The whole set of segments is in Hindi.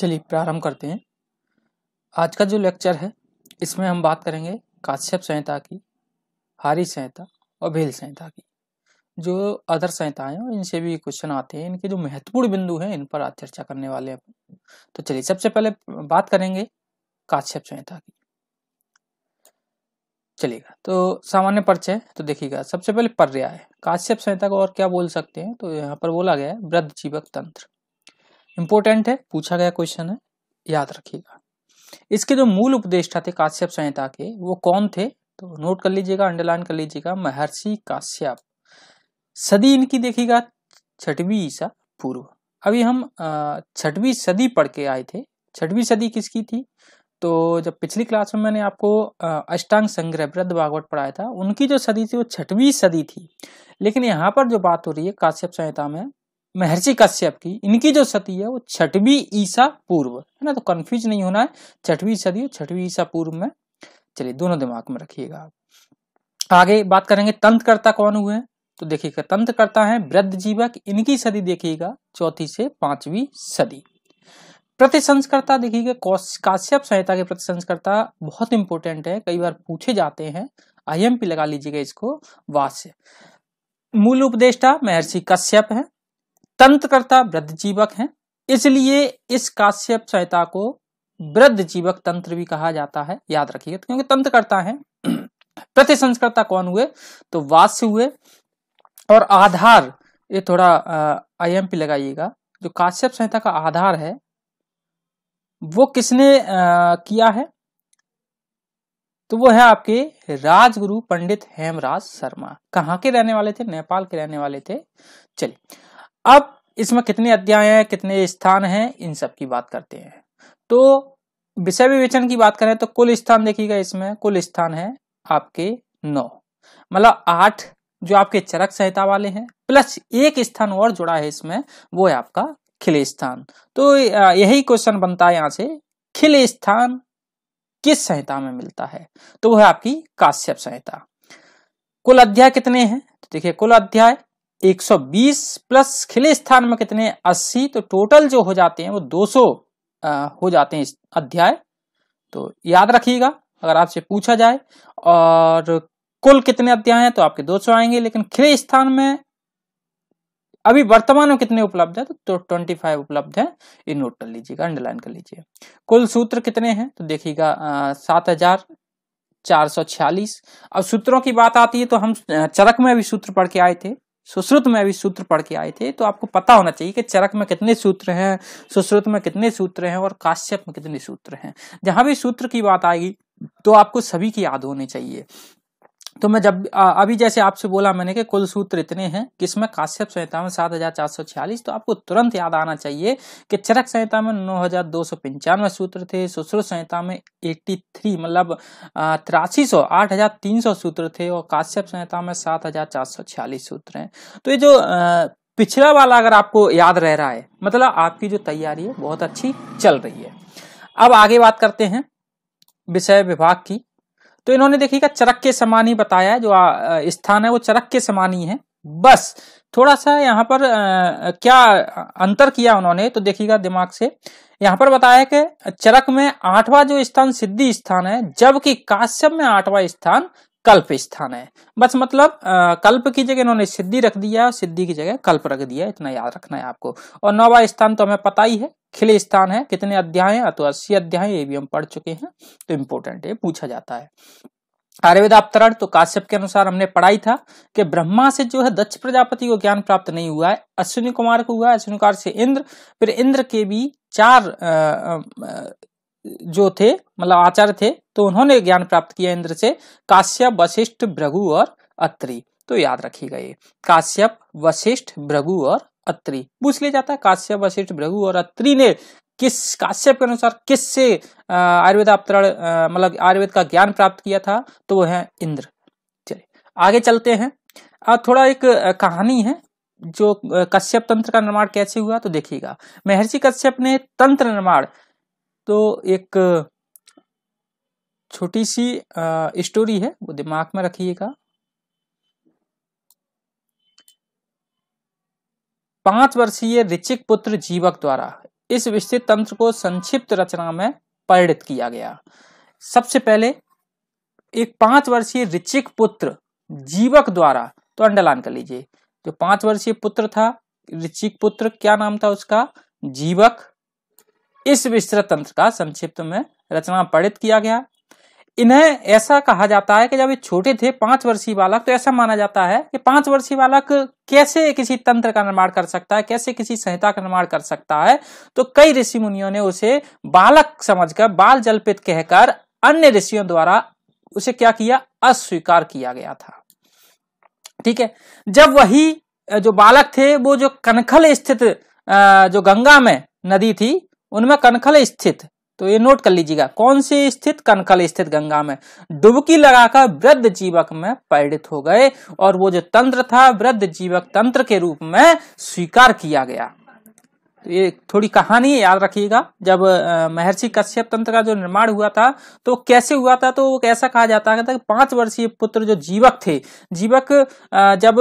चलिए प्रारंभ करते हैं आज का जो लेक्चर है इसमें हम बात करेंगे काश्यप संहिता की हारी संहिता और भेल संहिता की जो अदर संहिताएं हैं इनसे भी क्वेश्चन आते हैं इनके जो महत्वपूर्ण बिंदु हैं इन पर आज चर्चा करने वाले हैं तो चलिए सबसे पहले बात करेंगे काश्यप संहिता की चलेगा तो सामान्य परिचय तो देखिएगा सबसे पहले पर्याय काश्यप संहिता को और क्या बोल सकते हैं तो यहाँ पर बोला गया है वृद्ध जीवक तंत्र इंपॉर्टेंट है पूछा गया क्वेश्चन है याद रखिएगा इसके जो मूल उपदेष्टा थे काश्यप संहिता के वो कौन थे तो नोट कर लीजिएगा अंडरलाइन कर लीजिएगा महर्षि काश्यप सदी इनकी देखिएगा छठवीं ईसा पूर्व अभी हम छठवीं सदी पढ़ के आए थे छठवीं सदी किसकी थी तो जब पिछली क्लास में मैंने आपको अष्टांग संग्रह वृद्ध भागवत पढ़ाया था उनकी जो सदी थी वो छठवीं सदी थी लेकिन यहाँ पर जो बात हो रही है काश्यप संहिता में महर्षि कश्यप की इनकी जो सती है वो छठवीं ईसा पूर्व है ना तो कंफ्यूज नहीं होना है छठवीं सदी और छठवीं ईसा पूर्व में चलिए दोनों दिमाग में रखिएगा आप आगे बात करेंगे तंत्रकर्ता कौन हुए हैं तो देखिएगा तंत्रकर्ता है वृद्ध जीवक इनकी सदी देखिएगा चौथी से पांचवी सदी प्रति संस्कर्ता देखिएगा काश्यप संहिता के प्रति संस्कर्ता बहुत इंपॉर्टेंट है कई बार पूछे जाते हैं आई लगा लीजिएगा इसको वास्य मूल उपदेष्टा महर्षि कश्यप है तंत्रकर्ता वृद्ध जीवक है इसलिए इस काश्यप संहिता को वृद्ध जीवक तंत्र भी कहा जाता है याद रखिएगा तो क्योंकि तंत्रकर्ता है प्रति संस्कृता कौन हुए तो वास्य हुए और आधार ये थोड़ा आई एम पी लगाइएगा जो काश्यप संहिता का आधार है वो किसने आ, किया है तो वो है आपके राजगुरु पंडित हेमराज शर्मा कहाँ के रहने वाले थे नेपाल के रहने वाले थे चलिए अब इसमें कितने अध्याय हैं कितने स्थान हैं इन सब की बात करते हैं तो विषय विवेचन की बात करें तो कुल स्थान देखिएगा इसमें कुल स्थान है आपके नौ मतलब आठ जो आपके चरक संहिता वाले हैं प्लस एक स्थान और जुड़ा है इसमें वो है आपका खिल स्थान तो यही क्वेश्चन बनता है यहाँ से खिल स्थान किस संहिता में मिलता है तो वह आपकी काश्यप संहिता कुल अध्याय कितने हैं तो देखिए कुल अध्याय 120 प्लस खिले स्थान में कितने 80 तो टोटल जो हो जाते हैं वो 200 हो जाते हैं इस अध्याय तो याद रखिएगा अगर आपसे पूछा जाए और कुल कितने अध्याय हैं तो आपके 200 आएंगे लेकिन खिले स्थान में अभी वर्तमान में कितने उपलब्ध है तो ट्वेंटी फाइव उपलब्ध है ये नोट कर लीजिएगा अंडरलाइन कर लीजिए कुल सूत्र कितने हैं तो देखिएगा सात हजार चार सौ छियालीस अब सूत्रों की बात आती है तो हम चरक में भी सूत्र पढ़ के आए थे सुश्रुत में अभी सूत्र पढ़ के आए थे तो आपको पता होना चाहिए कि चरक में कितने सूत्र हैं सुश्रुत में कितने सूत्र हैं और काश्यप में कितने सूत्र हैं जहां भी सूत्र की बात आएगी तो आपको सभी की याद होनी चाहिए तो मैं जब अभी जैसे आपसे बोला मैंने कि कुल सूत्र इतने हैं किसमें काश्यप संहिता में सात हजार चार सौ छियालीस तो आपको तुरंत याद आना चाहिए कि चरक संहिता में नौ हजार दो सौ पंचानवे सूत्र थे सुश्रुत संहिता में एट्टी थ्री मतलब तिरासी सौ आठ हजार तीन सौ सूत्र थे और काश्यप संहिता में सात हजार चार सौ छियालीस सूत्र हैं तो ये जो आ, पिछला वाला अगर आपको याद रह रहा है मतलब आपकी जो तैयारी है बहुत अच्छी चल रही है अब आगे बात करते हैं विषय विभाग की तो इन्होंने देखिएगा चरक के समान ही बताया है जो स्थान है वो चरक के समान ही है बस थोड़ा सा यहाँ पर आ, क्या अंतर किया उन्होंने तो देखिएगा दिमाग से यहाँ पर बताया कि चरक में आठवां जो स्थान सिद्धि स्थान है जबकि काश्यप में आठवां स्थान कल्प स्थान है बस मतलब आ, कल्प की जगह इन्होंने सिद्धि रख दिया सिद्धि की जगह कल्प रख दिया इतना याद रखना है आपको और नौवा स्थान तो हमें पता ही है खिले स्थान है कितने अध्याय हैं तो अस्सी अध्याय ये भी हम पढ़ चुके हैं तो इम्पोर्टेंट है पूछा जाता है आयुर्वेद अवतरण तो काश्यप के अनुसार हमने पढ़ाई था कि ब्रह्मा से जो है दक्ष प्रजापति को ज्ञान प्राप्त नहीं हुआ है अश्विनी कुमार को हुआ है अश्विनी कुमार से इंद्र फिर इंद्र के भी चार जो थे मतलब आचार्य थे तो उन्होंने ज्ञान प्राप्त किया इंद्र से काश्यप वशिष्ठ भ्रघु और अत्रि तो याद रखी गई काश्यप वशिष्ठ भ्रघु और अत्रि पूछ लिया जाता है काश्यप वशिष्ठ भ्रघु और अत्री ने किस काश्यप के अनुसार किस से आयुर्वेद अवतरण मतलब आयुर्वेद का ज्ञान प्राप्त किया था तो वह है इंद्र चलिए आगे चलते हैं अब थोड़ा एक कहानी है जो कश्यप तंत्र का निर्माण कैसे हुआ तो देखिएगा महर्षि कश्यप ने तंत्र निर्माण तो एक छोटी सी स्टोरी है वो दिमाग में रखिएगा पांच वर्षीय ऋचिक पुत्र जीवक द्वारा इस विस्तृत तंत्र को संक्षिप्त रचना में परिणित किया गया सबसे पहले एक पांच वर्षीय ऋचिक पुत्र जीवक द्वारा तो अंडरलाइन कर लीजिए जो पांच वर्षीय पुत्र था ऋचिक पुत्र क्या नाम था उसका जीवक इस विस्तृत तंत्र का संक्षिप्त में रचना पढ़ित किया गया इन्हें ऐसा कहा जाता है कि जब ये छोटे थे पांच वर्षीय बालक तो ऐसा माना जाता है कि पांच वर्षीय बालक कैसे किसी तंत्र का निर्माण कर सकता है कैसे किसी संहिता का निर्माण कर सकता है तो कई ऋषि मुनियों ने उसे बालक समझकर बाल जल्पित कहकर अन्य ऋषियों द्वारा उसे क्या किया अस्वीकार किया गया था ठीक है जब वही जो बालक थे वो जो कनखल स्थित जो गंगा में नदी थी उनमें कनखल स्थित तो ये नोट कर लीजिएगा कौन से स्थित कनखल स्थित गंगा में डुबकी लगाकर वृद्ध जीवक में परिणित हो गए और वो जो तंत्र था वृद्ध जीवक तंत्र के रूप में स्वीकार किया गया तो ये थोड़ी कहानी याद रखिएगा जब महर्षि कश्यप तंत्र का जो निर्माण हुआ था तो कैसे हुआ था तो कैसा कहा जाता है कि पांच वर्षीय पुत्र जो जीवक थे जीवक जब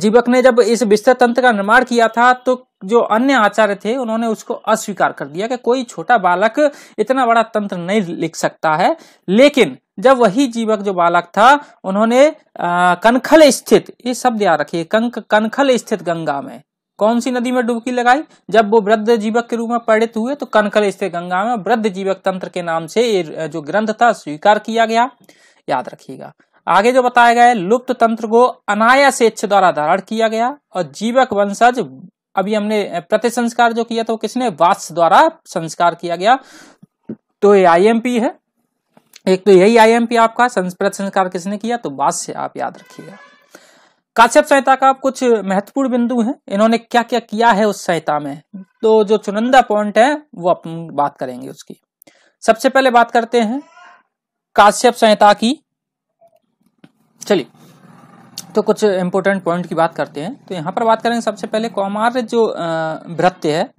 जीवक ने जब इस विस्तृत तंत्र का निर्माण किया था तो जो अन्य आचार्य थे उन्होंने उसको अस्वीकार कर दिया कि कोई छोटा बालक इतना बड़ा तंत्र नहीं लिख सकता है लेकिन जब वही जीवक जो बालक था उन्होंने कंखल कनखल स्थित ये शब्द याद रखिए कंक कनखल स्थित गंगा में कौन सी नदी में डुबकी लगाई जब वो वृद्ध जीवक के रूप में पीड़ित हुए तो कनखल स्थित गंगा में वृद्ध जीवक तंत्र के नाम से ये जो ग्रंथ था स्वीकार किया गया याद रखिएगा आगे जो बताया गया है लुप्त तंत्र को अनायासेच्छ द्वारा धारण किया गया और जीवक वंशज अभी हमने प्रति संस्कार जो किया था वो किसने वास द्वारा संस्कार किया गया तो ये आईएमपी है एक तो यही आईएमपी आपका संस्कृत संस्कार किसने किया तो बात से आप याद रखिएगा काश्यप संहिता का कुछ महत्वपूर्ण बिंदु हैं इन्होंने क्या क्या किया है उस संहिता में तो जो चुनंदा पॉइंट है वो अपन बात करेंगे उसकी सबसे पहले बात करते हैं काश्यप संहिता की चलिए तो कुछ इंपोर्टेंट पॉइंट की बात करते हैं तो यहाँ पर बात करेंगे सबसे पहले कौमार जो वृत्य है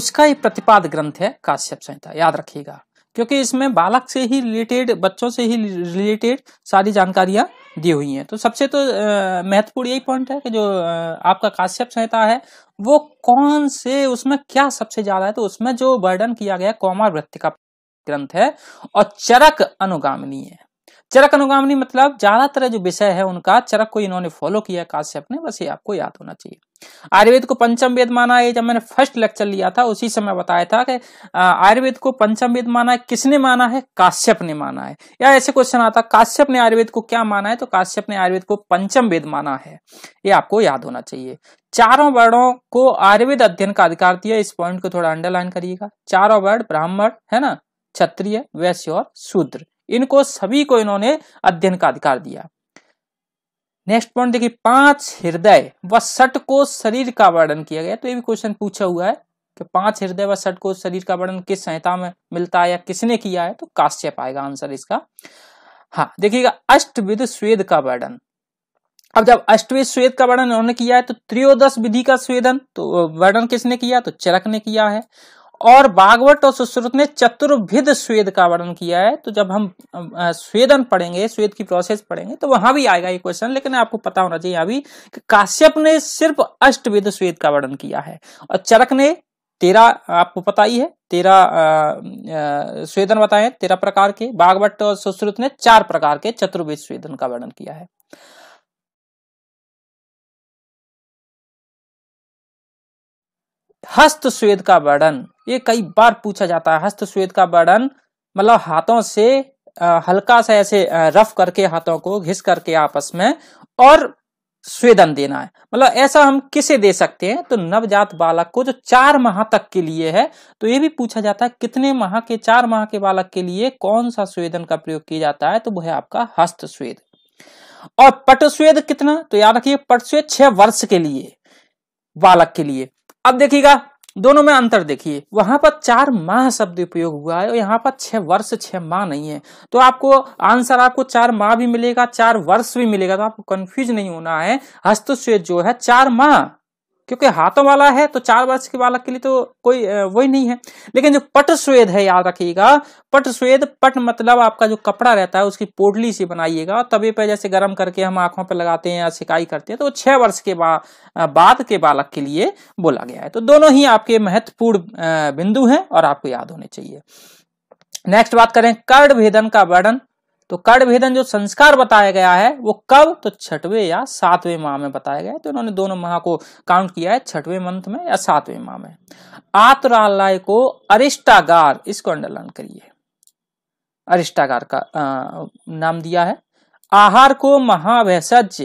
उसका ही प्रतिपाद ग्रंथ है काश्यप संहिता याद रखिएगा क्योंकि इसमें बालक से ही रिलेटेड बच्चों से ही रिलेटेड सारी जानकारियां दी हुई हैं तो सबसे तो महत्वपूर्ण यही पॉइंट है कि जो आपका काश्यप संहिता है वो कौन से उसमें क्या सबसे ज्यादा है तो उसमें जो वर्णन किया गया कौमार वृत्ति का ग्रंथ है और चरक अनुगामिनी है चरक अनुगामी मतलब ज्यादातर जो विषय है उनका चरक को इन्होंने फॉलो किया काश्यप ने बस ये आपको याद होना चाहिए आयुर्वेद को पंचम वेद माना है जब मैंने फर्स्ट लेक्चर लिया था उसी समय बताया था कि आयुर्वेद को पंचम वेद माना है किसने माना है काश्यप ने माना है या ऐसे क्वेश्चन आता काश्यप ने आयुर्वेद को क्या माना है तो काश्यप ने आयुर्वेद को पंचम वेद माना है ये आपको याद होना चाहिए चारों वर्णों को आयुर्वेद अध्ययन का अधिकार दिया इस पॉइंट को थोड़ा अंडरलाइन करिएगा चारों वर्ण ब्राह्मण है ना क्षत्रिय वैश्य और शूद्र इनको सभी को इन्होंने अध्ययन का अधिकार दिया नेक्स्ट पॉइंट देखिए पांच हृदय व सट को शरीर का वर्णन किया गया तो ये भी क्वेश्चन पूछा हुआ है कि पांच हृदय व सट को शरीर का वर्णन किस संहिता में मिलता है या किसने किया है तो काश्यप आएगा आंसर इसका हाँ देखिएगा अष्टविद स्वेद का वर्णन अब जब अष्टविद स्वेद का वर्णन उन्होंने किया है तो त्रियोदश विधि का स्वेदन तो वर्णन किसने किया तो चरक ने किया है और भागवत और सुश्रुत ने चतुर्भिद स्वेद का वर्णन किया है तो जब हम स्वेदन पढ़ेंगे स्वेद की प्रोसेस पढ़ेंगे तो वहां भी आएगा ये क्वेश्चन लेकिन आपको पता होना चाहिए अभी कि काश्यप ने सिर्फ अष्टविध स्वेद का वर्णन किया है और चरक ने तेरा आपको पता ही है तेरा स्वेदन बताए तेरह प्रकार के भागवत और सुश्रुत ने चार प्रकार के चतुर्विद स्वेदन का वर्णन किया है हस्त स्वेद का वर्णन ये कई बार पूछा जाता है हस्त का वर्णन मतलब हाथों से हल्का सा ऐसे रफ करके हाथों को घिस करके आपस में और स्वेदन देना है मतलब ऐसा हम किसे दे सकते हैं तो नवजात बालक को जो चार माह तक के लिए है तो ये भी पूछा जाता है कितने माह के चार माह के बालक के लिए कौन सा स्वेदन का प्रयोग किया जाता है तो वो है आपका हस्त स्वेद और पट स्वेद कितना तो याद रखिए पट स्वेद छह वर्ष के लिए बालक के लिए अब देखिएगा दोनों में अंतर देखिए वहां पर चार माह शब्द उपयोग हुआ है और यहाँ पर छह वर्ष छह माह नहीं है तो आपको आंसर आपको चार माह भी मिलेगा चार वर्ष भी मिलेगा तो आपको कंफ्यूज नहीं होना है हस्तक्षेप जो है चार माह क्योंकि हाथों वाला है तो चार वर्ष के बालक के लिए तो कोई वही नहीं है लेकिन जो पट स्वेद है याद रखिएगा पट स्वेद पट मतलब आपका जो कपड़ा रहता है उसकी पोटली से बनाइएगा तवे पर जैसे गर्म करके हम आंखों पर लगाते हैं या सिकाई करते हैं तो छह वर्ष के बा, बाद के बालक के लिए बोला गया है तो दोनों ही आपके महत्वपूर्ण बिंदु हैं और आपको याद होने चाहिए नेक्स्ट बात करें कर्ड भेदन का वर्णन तो कर्ण भेदन जो संस्कार बताया गया है वो कब तो छठवे या सातवें माह में बताया गया है तो इन्होंने दोनों माह को काउंट किया है छठवें मंथ में या सातवें माह में आतरालय को अरिष्टागार इसको अंडरलाइन करिए अरिष्टागार का आ, नाम दिया है आहार को महाभैसज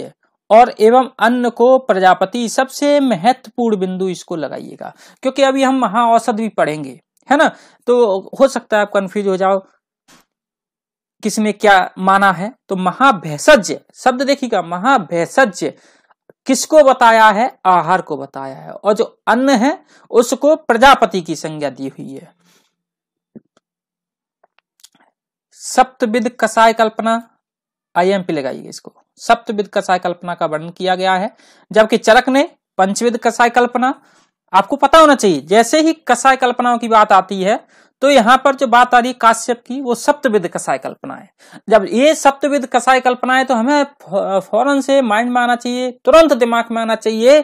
और एवं अन्न को प्रजापति सबसे महत्वपूर्ण बिंदु इसको लगाइएगा क्योंकि अभी हम महा औसत भी पढ़ेंगे है ना तो हो सकता है आप कंफ्यूज हो जाओ किसने क्या माना है तो महाभैसज्य शब्द देखिएगा महाभैसज्य किसको बताया है आहार को बताया है और जो अन्न है उसको प्रजापति की संज्ञा दी हुई है सप्तविद कसाय कल्पना आई एम पी लगाइए इसको सप्तविद कसाय कल्पना का वर्णन किया गया है जबकि चरक ने पंचविद कसाय कल्पना आपको पता होना चाहिए जैसे ही कसाय कल्पनाओं की बात आती है तो यहां पर जो बात आ रही काश्यप की वो सप्तविद कसाय कल्पना है जब ये सप्तविद कसाय कल्पना है तो हमें फौरन से माइंड में आना चाहिए तुरंत दिमाग में आना चाहिए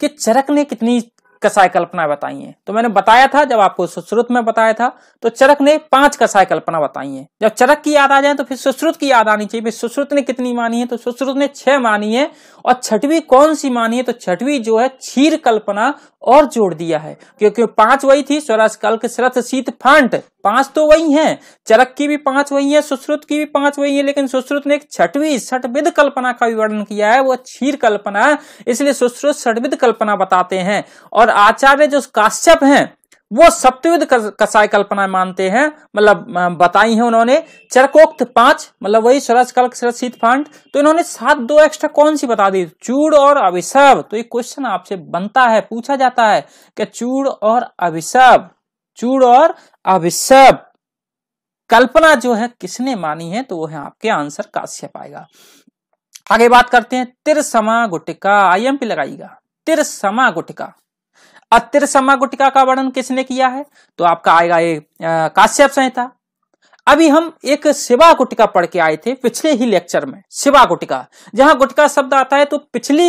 कि चरक ने कितनी कसाय कल्पना बताई है तो मैंने बताया था जब आपको सुश्रुत में बताया था तो चरक ने पांच कसाय कल्पना बताई है जब चरक की याद आ जाए तो फिर सुश्रुत की याद आनी चाहिए सुश्रुत ने कितनी मानी है तो सुश्रुत ने छह मानी है और छठवी कौन सी मानी है तो छठवी जो है क्षीर कल्पना और जोड़ दिया है क्योंकि पांच वही थी स्वराज कल्क श्रथ शीत फांट पांच तो वही हैं चरक की भी पांच वही है सुश्रुत की भी पांच वही है लेकिन सुश्रुत ने एक छठवी छठविद कल्पना का विवरण वर्णन किया है वो क्षीर कल्पना इसलिए सुश्रुत छठविद कल्पना बताते हैं और आचार्य जो काश्यप हैं वो सप्तविद कसाय कल्पना मानते हैं मतलब बताई है उन्होंने चरकोक्त पांच मतलब वही सरस कल्क सरसित फांड तो इन्होंने सात दो एक्स्ट्रा कौन सी बता दी चूड़ और अभिशव तो ये क्वेश्चन आपसे बनता है पूछा जाता है कि चूड़ और अभिशव चूड़ और सब कल्पना जो है किसने मानी है तो वो है आपके आंसर काश्यप आएगा आगे बात करते हैं तिरसमा गुटिका आईएमपी लगाइएगा तिरसमा गुटिका अतिर गुटिका का वर्णन किसने किया है तो आपका आएगा ये काश्यप संहिता अभी हम एक सेवा गुटिका पढ़ के आए थे पिछले ही लेक्चर में सेवा गुटिका जहां गुटिका शब्द आता है तो पिछली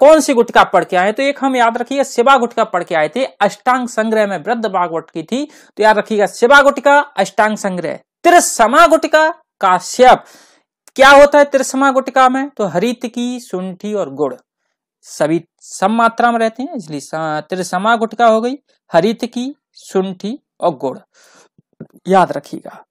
कौन सी गुटिका पढ़ के आए तो एक हम याद रखिएगा सेवा गुटिका पढ़ के आए थे अष्टांग संग्रह में वृद्ध भागवत की थी तो याद रखिएगा सेवा गुटिका अष्टांग संग्रह तिरसमा गुटिका काश्यप क्या होता है तिरसमा गुटिका में तो हरित की सुंठी और गुड़ सभी सम मात्रा में रहते हैं इसलिए तिरसमा गुटिका हो गई हरित की सुंठी और गुड़ याद रखिएगा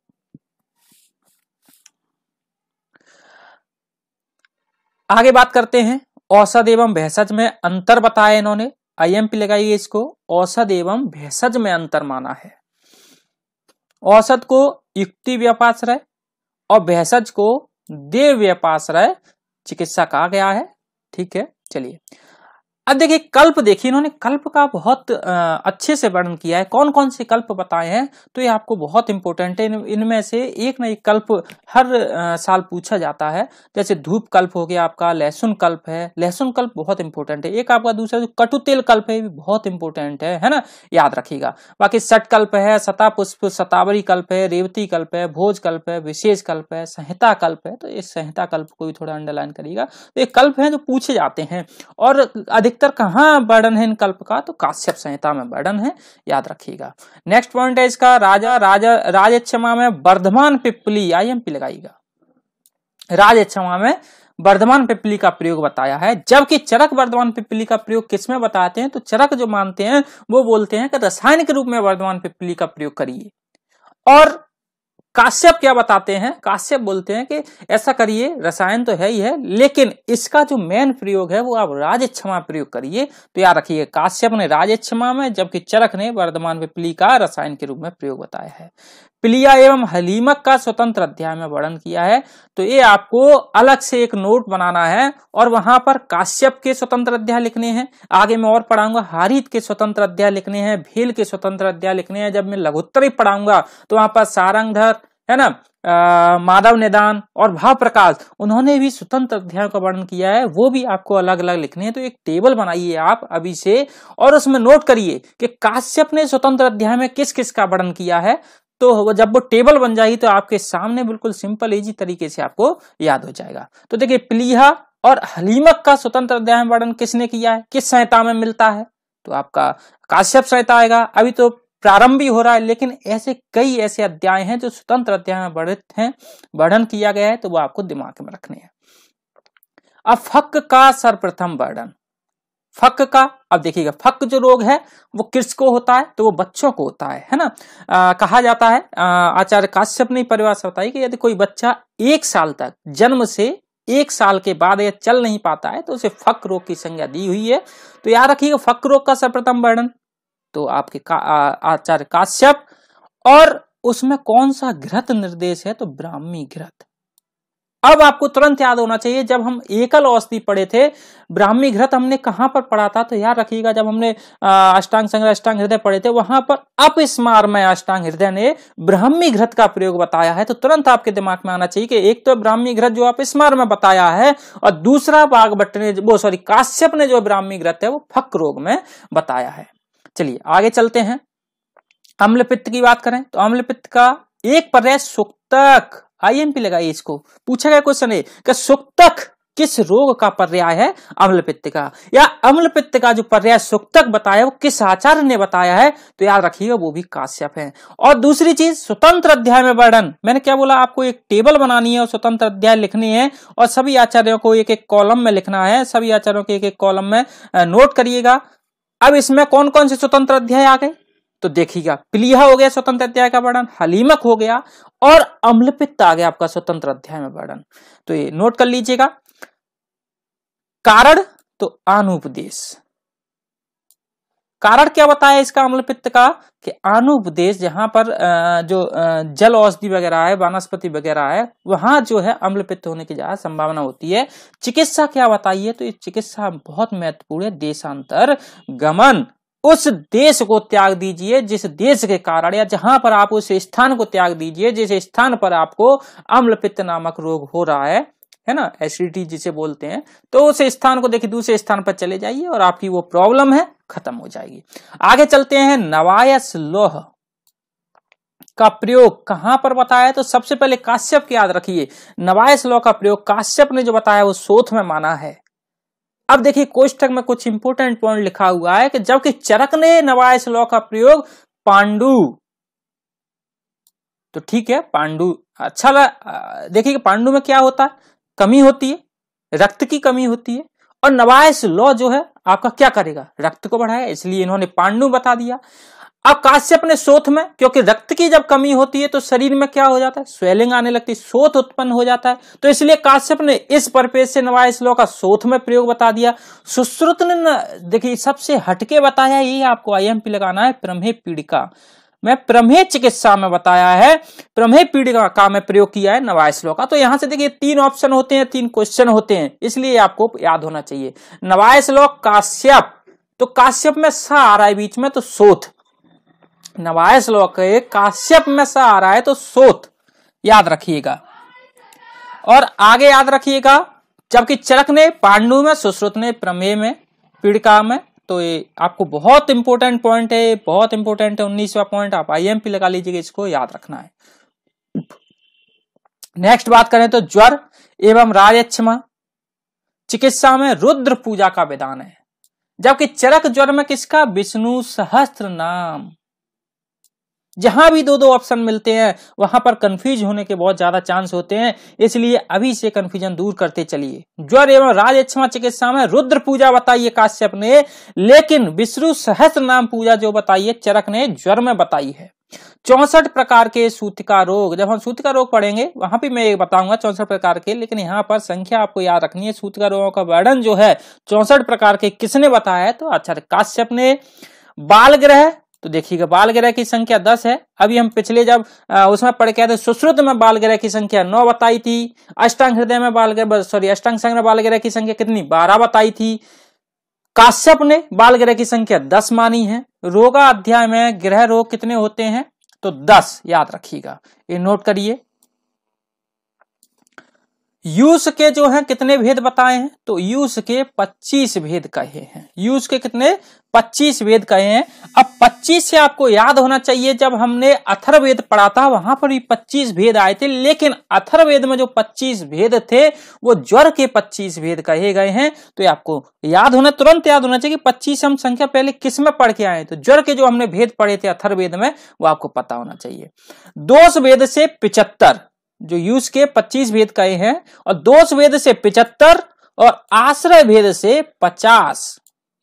आगे बात करते हैं औसत एवं भैसज में अंतर बताया इन्होंने आईएमपी लगाइए इसको औसत एवं भैसज में अंतर माना है औसत को युक्ति व्यापाश्रय और भैसज को देव व्यापाश्रय चिकित्सा कहा गया है ठीक है चलिए अब देखिए कल्प देखिए इन्होंने कल्प का बहुत अच्छे से वर्णन किया है कौन कौन से कल्प बताए हैं तो ये आपको बहुत इंपॉर्टेंट है इनमें से एक न एक कल्प हर साल पूछा जाता है जैसे धूप कल्प हो गया आपका लहसुन कल्प है लहसुन कल्प बहुत इंपॉर्टेंट है एक आपका दूसरा जो कटु तेल कल्प है भी बहुत इंपॉर्टेंट है है ना याद रखिएगा बाकी सट कल्प है सता पुष्प सतावरी कल्प है रेवती कल्प है भोज कल्प है विशेष कल्प है संहिता कल्प है तो इस संहिता कल्प को भी थोड़ा अंडरलाइन करिएगा तो ये कल्प है जो पूछे जाते हैं और अधिक अधिकतर कहाँ वर्णन है इन कल्प का तो काश्यप संहिता में वर्णन है याद रखिएगा नेक्स्ट पॉइंट है इसका राजा राजा क्षमा में वर्धमान पिपली आईएमपी राज क्षमा में वर्धमान पिपली का प्रयोग बताया है जबकि चरक वर्धमान पिपली का प्रयोग किसमें बताते हैं तो चरक जो मानते हैं वो बोलते हैं कि के रूप में वर्धमान पिपली का प्रयोग करिए और काश्यप क्या बताते हैं काश्यप बोलते हैं कि ऐसा करिए रसायन तो है ही है लेकिन इसका जो मेन प्रयोग है वो आप क्षमा प्रयोग करिए तो याद रखिए काश्यप ने क्षमा में जबकि चरक ने वर्धमान में पिली का रसायन के रूप में प्रयोग बताया है प्लिया एवं हलीमक का स्वतंत्र अध्याय में वर्णन किया है तो ये आपको अलग से एक नोट बनाना है और वहां पर काश्यप के स्वतंत्र अध्याय लिखने हैं आगे मैं और पढ़ाऊंगा हारित के स्वतंत्र अध्याय लिखने हैं भील के स्वतंत्र अध्याय लिखने हैं जब मैं लघुत्तरी पढ़ाऊंगा तो वहां पर सारंगधर है ना माधव निदान और भाव प्रकाश उन्होंने भी स्वतंत्र अध्यायों का वर्णन किया है वो भी आपको अलग अलग लिखने हैं तो एक टेबल बनाइए आप अभी से और उसमें नोट करिए कि काश्यप ने स्वतंत्र अध्याय में किस किस का वर्णन किया है तो जब वो टेबल बन जाएगी तो आपके सामने बिल्कुल सिंपल इजी तरीके से आपको याद हो जाएगा तो देखिये प्लीहा और हलीमक का स्वतंत्र अध्याय वर्णन किसने किया है किस संहिता में मिलता है तो आपका काश्यप संहिता आएगा अभी तो प्रारंभ भी हो रहा है लेकिन ऐसे कई ऐसे अध्याय हैं जो स्वतंत्र अध्याय में वर्णित हैं वर्णन किया गया है तो वो आपको दिमाग में रखने हैं अब फक का सर्वप्रथम वर्णन फक का अब देखिएगा फक जो रोग है वो किस को होता है तो वो बच्चों को होता है है ना आ, कहा जाता है आचार्य काश्यप ने परिभाषा बताई कि यदि कोई बच्चा एक साल तक जन्म से एक साल के बाद यह चल नहीं पाता है तो उसे फक रोग की संज्ञा दी हुई है तो याद रखिएगा फक रोग का सर्वप्रथम वर्णन तो आपके का, आचार्य काश्यप और उसमें कौन सा घृत निर्देश है तो ब्राह्मी घृत अब आपको तुरंत याद होना चाहिए जब हम एकल औषधि पढ़े थे ब्राह्मी घृत हमने कहां पर पढ़ा था तो याद रखिएगा जब हमने अष्टांग संग्रह अष्टांग हृदय पढ़े थे वहां पर अपस्मार में अष्टांग हृदय ने ब्राह्मी घृत का प्रयोग बताया है तो तुरंत आपके दिमाग में आना चाहिए कि एक तो ब्राह्मी घृत जो अपस्मार में बताया है और दूसरा बाघ ने वो सॉरी काश्यप ने जो ब्राह्मी घृत है वो फक रोग में बताया है चलिए आगे चलते हैं अम्ल पित्त की बात करें तो अम्ल पित्त का एक पर्याय सुक्तक आईएमपी लगाइए इसको पूछा गया क्वेश्चन है कि सुक्तक किस रोग का पर्याय है अम्ल पित्त का या अम्ल पित्त का जो पर्याय सुक्तक बताया वो किस आचार्य ने बताया है तो याद रखिएगा वो भी काश्यप है और दूसरी चीज स्वतंत्र अध्याय में वर्णन मैंने क्या बोला आपको एक टेबल बनानी है और स्वतंत्र अध्याय लिखनी है और सभी आचार्यों को एक एक कॉलम में लिखना है सभी आचार्यों के एक एक कॉलम में नोट करिएगा अब इसमें कौन कौन से स्वतंत्र अध्याय आ गए तो देखिएगा प्लीहा हो गया स्वतंत्र अध्याय का वर्णन हलीमक हो गया और अम्लपित्त आ गया आपका स्वतंत्र अध्याय में वर्णन तो ये नोट कर लीजिएगा कारण तो अनुपदेश कारण क्या बताया इसका अम्लपित्त का कि अनुपदेश जहां पर जो जल औषधि वगैरह है वनस्पति वगैरह है वहां जो है अम्लपित्त होने की ज्यादा संभावना होती है चिकित्सा क्या बताइए तो ये चिकित्सा बहुत महत्वपूर्ण है देशांतर गमन उस देश को त्याग दीजिए जिस देश के कारण या जहां पर आप उस स्थान को त्याग दीजिए जिस स्थान पर आपको अम्लपित्त नामक रोग हो रहा है है ना एसिडिटी जिसे बोलते हैं तो उस स्थान को देखिए दूसरे स्थान पर चले जाइए और आपकी वो प्रॉब्लम है खत्म हो जाएगी आगे चलते हैं नवायस लोह का प्रयोग कहां पर बताया तो सबसे पहले काश्यप की याद रखिए नवायस लोह का प्रयोग काश्यप ने जो बताया वो शोथ में माना है अब देखिए कोष्टक में कुछ इंपोर्टेंट पॉइंट लिखा हुआ है कि जबकि चरक ने नवायस लोह का प्रयोग पांडु तो ठीक है पांडु अच्छा देखिए पांडु में क्या होता है कमी होती है रक्त की कमी होती है और नवायस लॉ जो है आपका क्या करेगा रक्त को बढ़ाएगा इसलिए इन्होंने पांडु बता दिया अब काश्यप ने शोथ में क्योंकि रक्त की जब कमी होती है तो शरीर में क्या हो जाता है स्वेलिंग आने लगती है शोथ उत्पन्न हो जाता है तो इसलिए काश्यप ने इस परपेज से नवायस लॉ का शोथ में प्रयोग बता दिया सुश्रुत ने देखिए सबसे हटके बताया ये आपको आईएमपी लगाना है प्रमे पीड़िका मैं प्रमेय चिकित्सा में बताया है प्रमेय पीड़िका का मैं प्रयोग किया है नवायसलो का तो यहां से देखिए तीन ऑप्शन होते हैं तीन क्वेश्चन होते हैं इसलिए आपको याद होना चाहिए नवायसलो काश्यप तो काश्यप में स आ रहा है बीच में तो सोथ नवायसलो के काश्यप में स आ रहा है तो सोथ याद रखिएगा और आगे याद रखिएगा जबकि चरक ने पांडु में सुश्रुत ने प्रमेय में पीड़िका में तो ये आपको बहुत इंपॉर्टेंट पॉइंट है बहुत इंपॉर्टेंट है उन्नीसवा पॉइंट आप आईएमपी लगा लीजिएगा इसको याद रखना है नेक्स्ट बात करें तो ज्वर एवं राजक्षमा चिकित्सा में रुद्र पूजा का विधान है जबकि चरक ज्वर में किसका विष्णु सहस्त्र नाम जहां भी दो दो ऑप्शन मिलते हैं वहां पर कंफ्यूज होने के बहुत ज्यादा चांस होते हैं इसलिए अभी से कंफ्यूजन दूर करते चलिए ज्वर एवं राजक्षमा चिकित्सा में रुद्र पूजा बताइए काश्यप ने लेकिन विष्णु सहस्त्र नाम पूजा जो बताइए चरक ने ज्वर में बताई है चौसठ प्रकार के सूतिका रोग जब हम सूतिका रोग पढ़ेंगे वहां भी मैं बताऊंगा चौसठ प्रकार के लेकिन यहाँ पर संख्या आपको याद रखनी है सूतिका रोगों का वर्णन जो है चौसठ प्रकार के किसने बताया है तो अच्छा काश्यप ने बाल ग्रह तो देखिएगा बाल ग्रह की संख्या दस है अभी हम पिछले जब उसमें पढ़ के आए थे सुश्रुत में बाल ग्रह की संख्या नौ बताई थी अष्टांग हृदय में बाल ग्रह सॉरी अष्टांग संग्रह बाल ग्रह की संख्या कितनी बारह बताई थी काश्यप ने बाल ग्रह की संख्या दस मानी है रोगा अध्याय में ग्रह रोग कितने होते हैं तो दस याद रखिएगा ये नोट करिए यूस के जो है कितने भेद बताए हैं तो यूस के 25 भेद कहे हैं यूस के कितने 25 वेद कहे हैं अब 25 से आपको याद होना चाहिए जब हमने अथर्वेद पढ़ा था वहां पर भी 25 भेद आए थे लेकिन अथर्वेद में जो 25 भेद थे वो ज्वर के 25 भेद कहे गए हैं तो आपको याद होना तुरंत याद होना चाहिए कि पच्चीस हम संख्या पहले किस में पढ़ के आए तो ज्वर के जो हमने भेद पढ़े थे अथर्वेद में वो आपको पता होना चाहिए दोष वेद से पिचहत्तर जो यूज के 25 भेद कहे हैं और दोष भेद से 75 और आश्रय भेद से 50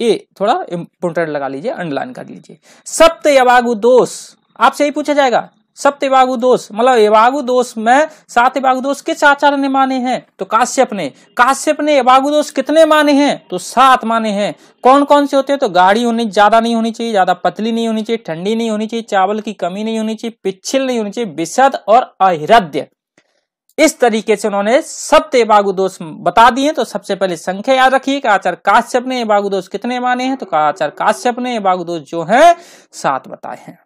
ये थोड़ा इंपोर्टेंट लगा लीजिए अंडरलाइन कर लीजिए सप्त यवागु दोष आपसे ही पूछा जाएगा सप्त मतलब यवागु दोष मतलब एवागु दोष में सात यवागु दोष किस आचार्य ने माने हैं तो काश्यप ने काश्यप ने यवागु दोष कितने माने हैं तो सात माने हैं कौन कौन से होते हैं तो गाढ़ी होनी ज्यादा नहीं होनी चाहिए ज्यादा पतली नहीं होनी चाहिए ठंडी नहीं होनी चाहिए चावल की कमी नहीं होनी चाहिए पिछिल नहीं होनी चाहिए विशद और अहिरद्य इस तरीके से उन्होंने सप्ते बागु दोष बता दिए तो सबसे पहले संख्या याद रखिए कि आचार्य काश्यप ने बागु दोष कितने माने हैं तो आचार आचार्य काश्यप ने बागु दोष जो है सात बताए हैं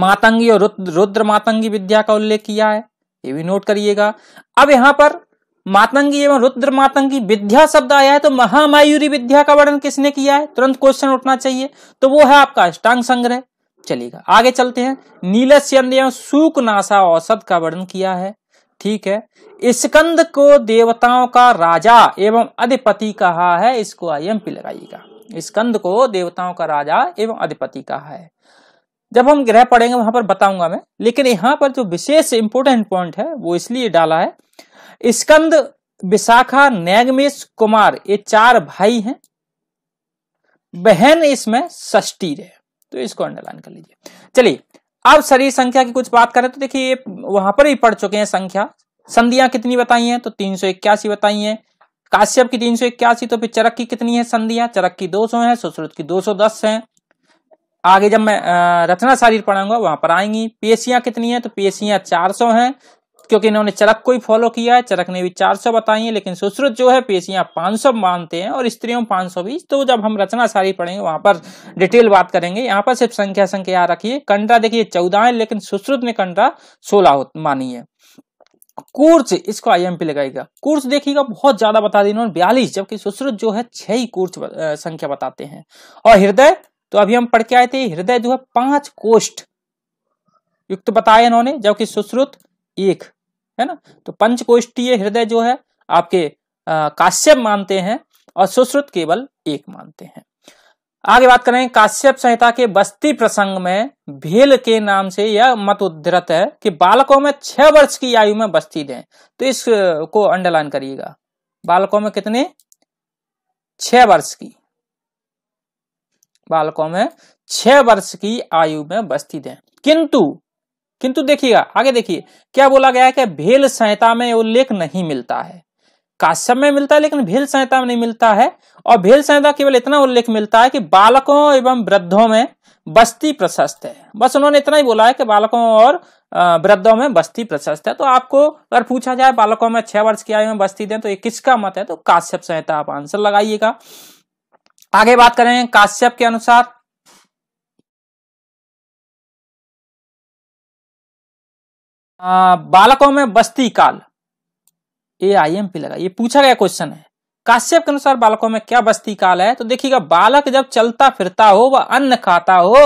मातंगी और रुद्र रुद्र मातंगी विद्या का उल्लेख किया है ये भी नोट करिएगा अब यहां पर मातंगी एवं रुद्र मातंगी विद्या शब्द आया है तो महामायूरी विद्या का वर्णन किसने किया है तुरंत क्वेश्चन उठना चाहिए तो वो है आपका अष्टांग संग्रह चलिएगा आगे चलते हैं नीलस्यंद एवं सूकनाशा औसत का वर्णन किया है ठीक है स्कंद को देवताओं का राजा एवं अधिपति कहा है इसको आई एम पी लगाइएगा स्कंद को देवताओं का राजा एवं अधिपति कहा है जब हम ग्रह पढ़ेंगे वहां पर बताऊंगा मैं लेकिन यहाँ पर जो विशेष इंपोर्टेंट पॉइंट है वो इसलिए डाला है स्कंद विशाखा नैगमेश कुमार ये चार भाई हैं बहन इसमें षष्टी है तो इसको अंडरलाइन कर लीजिए चलिए अब शरीर संख्या की कुछ बात करें तो देखिए वहां पर ही पढ़ चुके हैं संख्या संधियां कितनी बताई हैं तो तीन सौ इक्यासी बताई है काश्यप की तीन सौ इक्यासी तो फिर चरक की कितनी है संधियां चरक की दो सौ है सुश्रुत की दो सौ दस है आगे जब मैं रचना शरीर पढ़ाऊंगा वहां पर आएंगी पेशियां कितनी है तो पेशियां चार सौ है क्योंकि इन्होंने चरक को ही फॉलो किया है चरक ने भी 400 बताई है लेकिन सुश्रुत जो है पेशियां 500 मानते हैं और स्त्रियों भी तो जब हम रचना सारी पढ़ेंगे वहां पर डिटेल बात करेंगे यहाँ पर सिर्फ संख्या संख्या यहाँ रखिए कंडरा देखिए चौदह है लेकिन सुश्रुत ने कंडरा सोलह मानी है कूर्च इसको आई एम पी लगाएगा कूर्च देखिएगा बहुत ज्यादा बता दी इन्होंने बयालीस जबकि सुश्रुत जो है छह ही कूर्च संख्या बताते हैं और हृदय तो अभी हम पढ़ के आए थे हृदय जो है पांच कोष्ठ युक्त बताया इन्होंने जबकि सुश्रुत एक है ना तो पंचकोष्ठीय हृदय जो है आपके काश्यप मानते हैं और सुश्रुत केवल एक मानते हैं आगे बात करें काश्यप संहिता के बस्ती प्रसंग में भेल के नाम से यह मत उद्धृत है कि बालकों में छह वर्ष की आयु में बस्ती दें तो इसको अंडरलाइन करिएगा बालकों में कितने छह वर्ष की बालकों में छह वर्ष की आयु में बस्ती दें किंतु किंतु देखिएगा आगे देखिए क्या बोला गया है कि भेल संहिता में उल्लेख नहीं मिलता है काश्यप में मिलता है लेकिन भेल संहिता में नहीं मिलता है और भेल संहिता केवल इतना उल्लेख मिलता है कि बालकों एवं वृद्धों में बस्ती प्रशस्त है बस उन्होंने इतना ही बोला है कि बालकों और वृद्धों में बस्ती प्रशस्त है तो आपको अगर पूछा जाए बालकों में छह वर्ष की आयु में बस्ती दें तो ये किसका मत है तो काश्यप संहिता आप आंसर लगाइएगा आगे बात करें काश्यप के अनुसार बालकों में बस्ती काल ए आई एम पी लगा ये पूछा गया क्वेश्चन है काश्यप के अनुसार बालकों में क्या बस्ती काल है तो देखिएगा बालक जब चलता फिरता हो वह अन्न खाता हो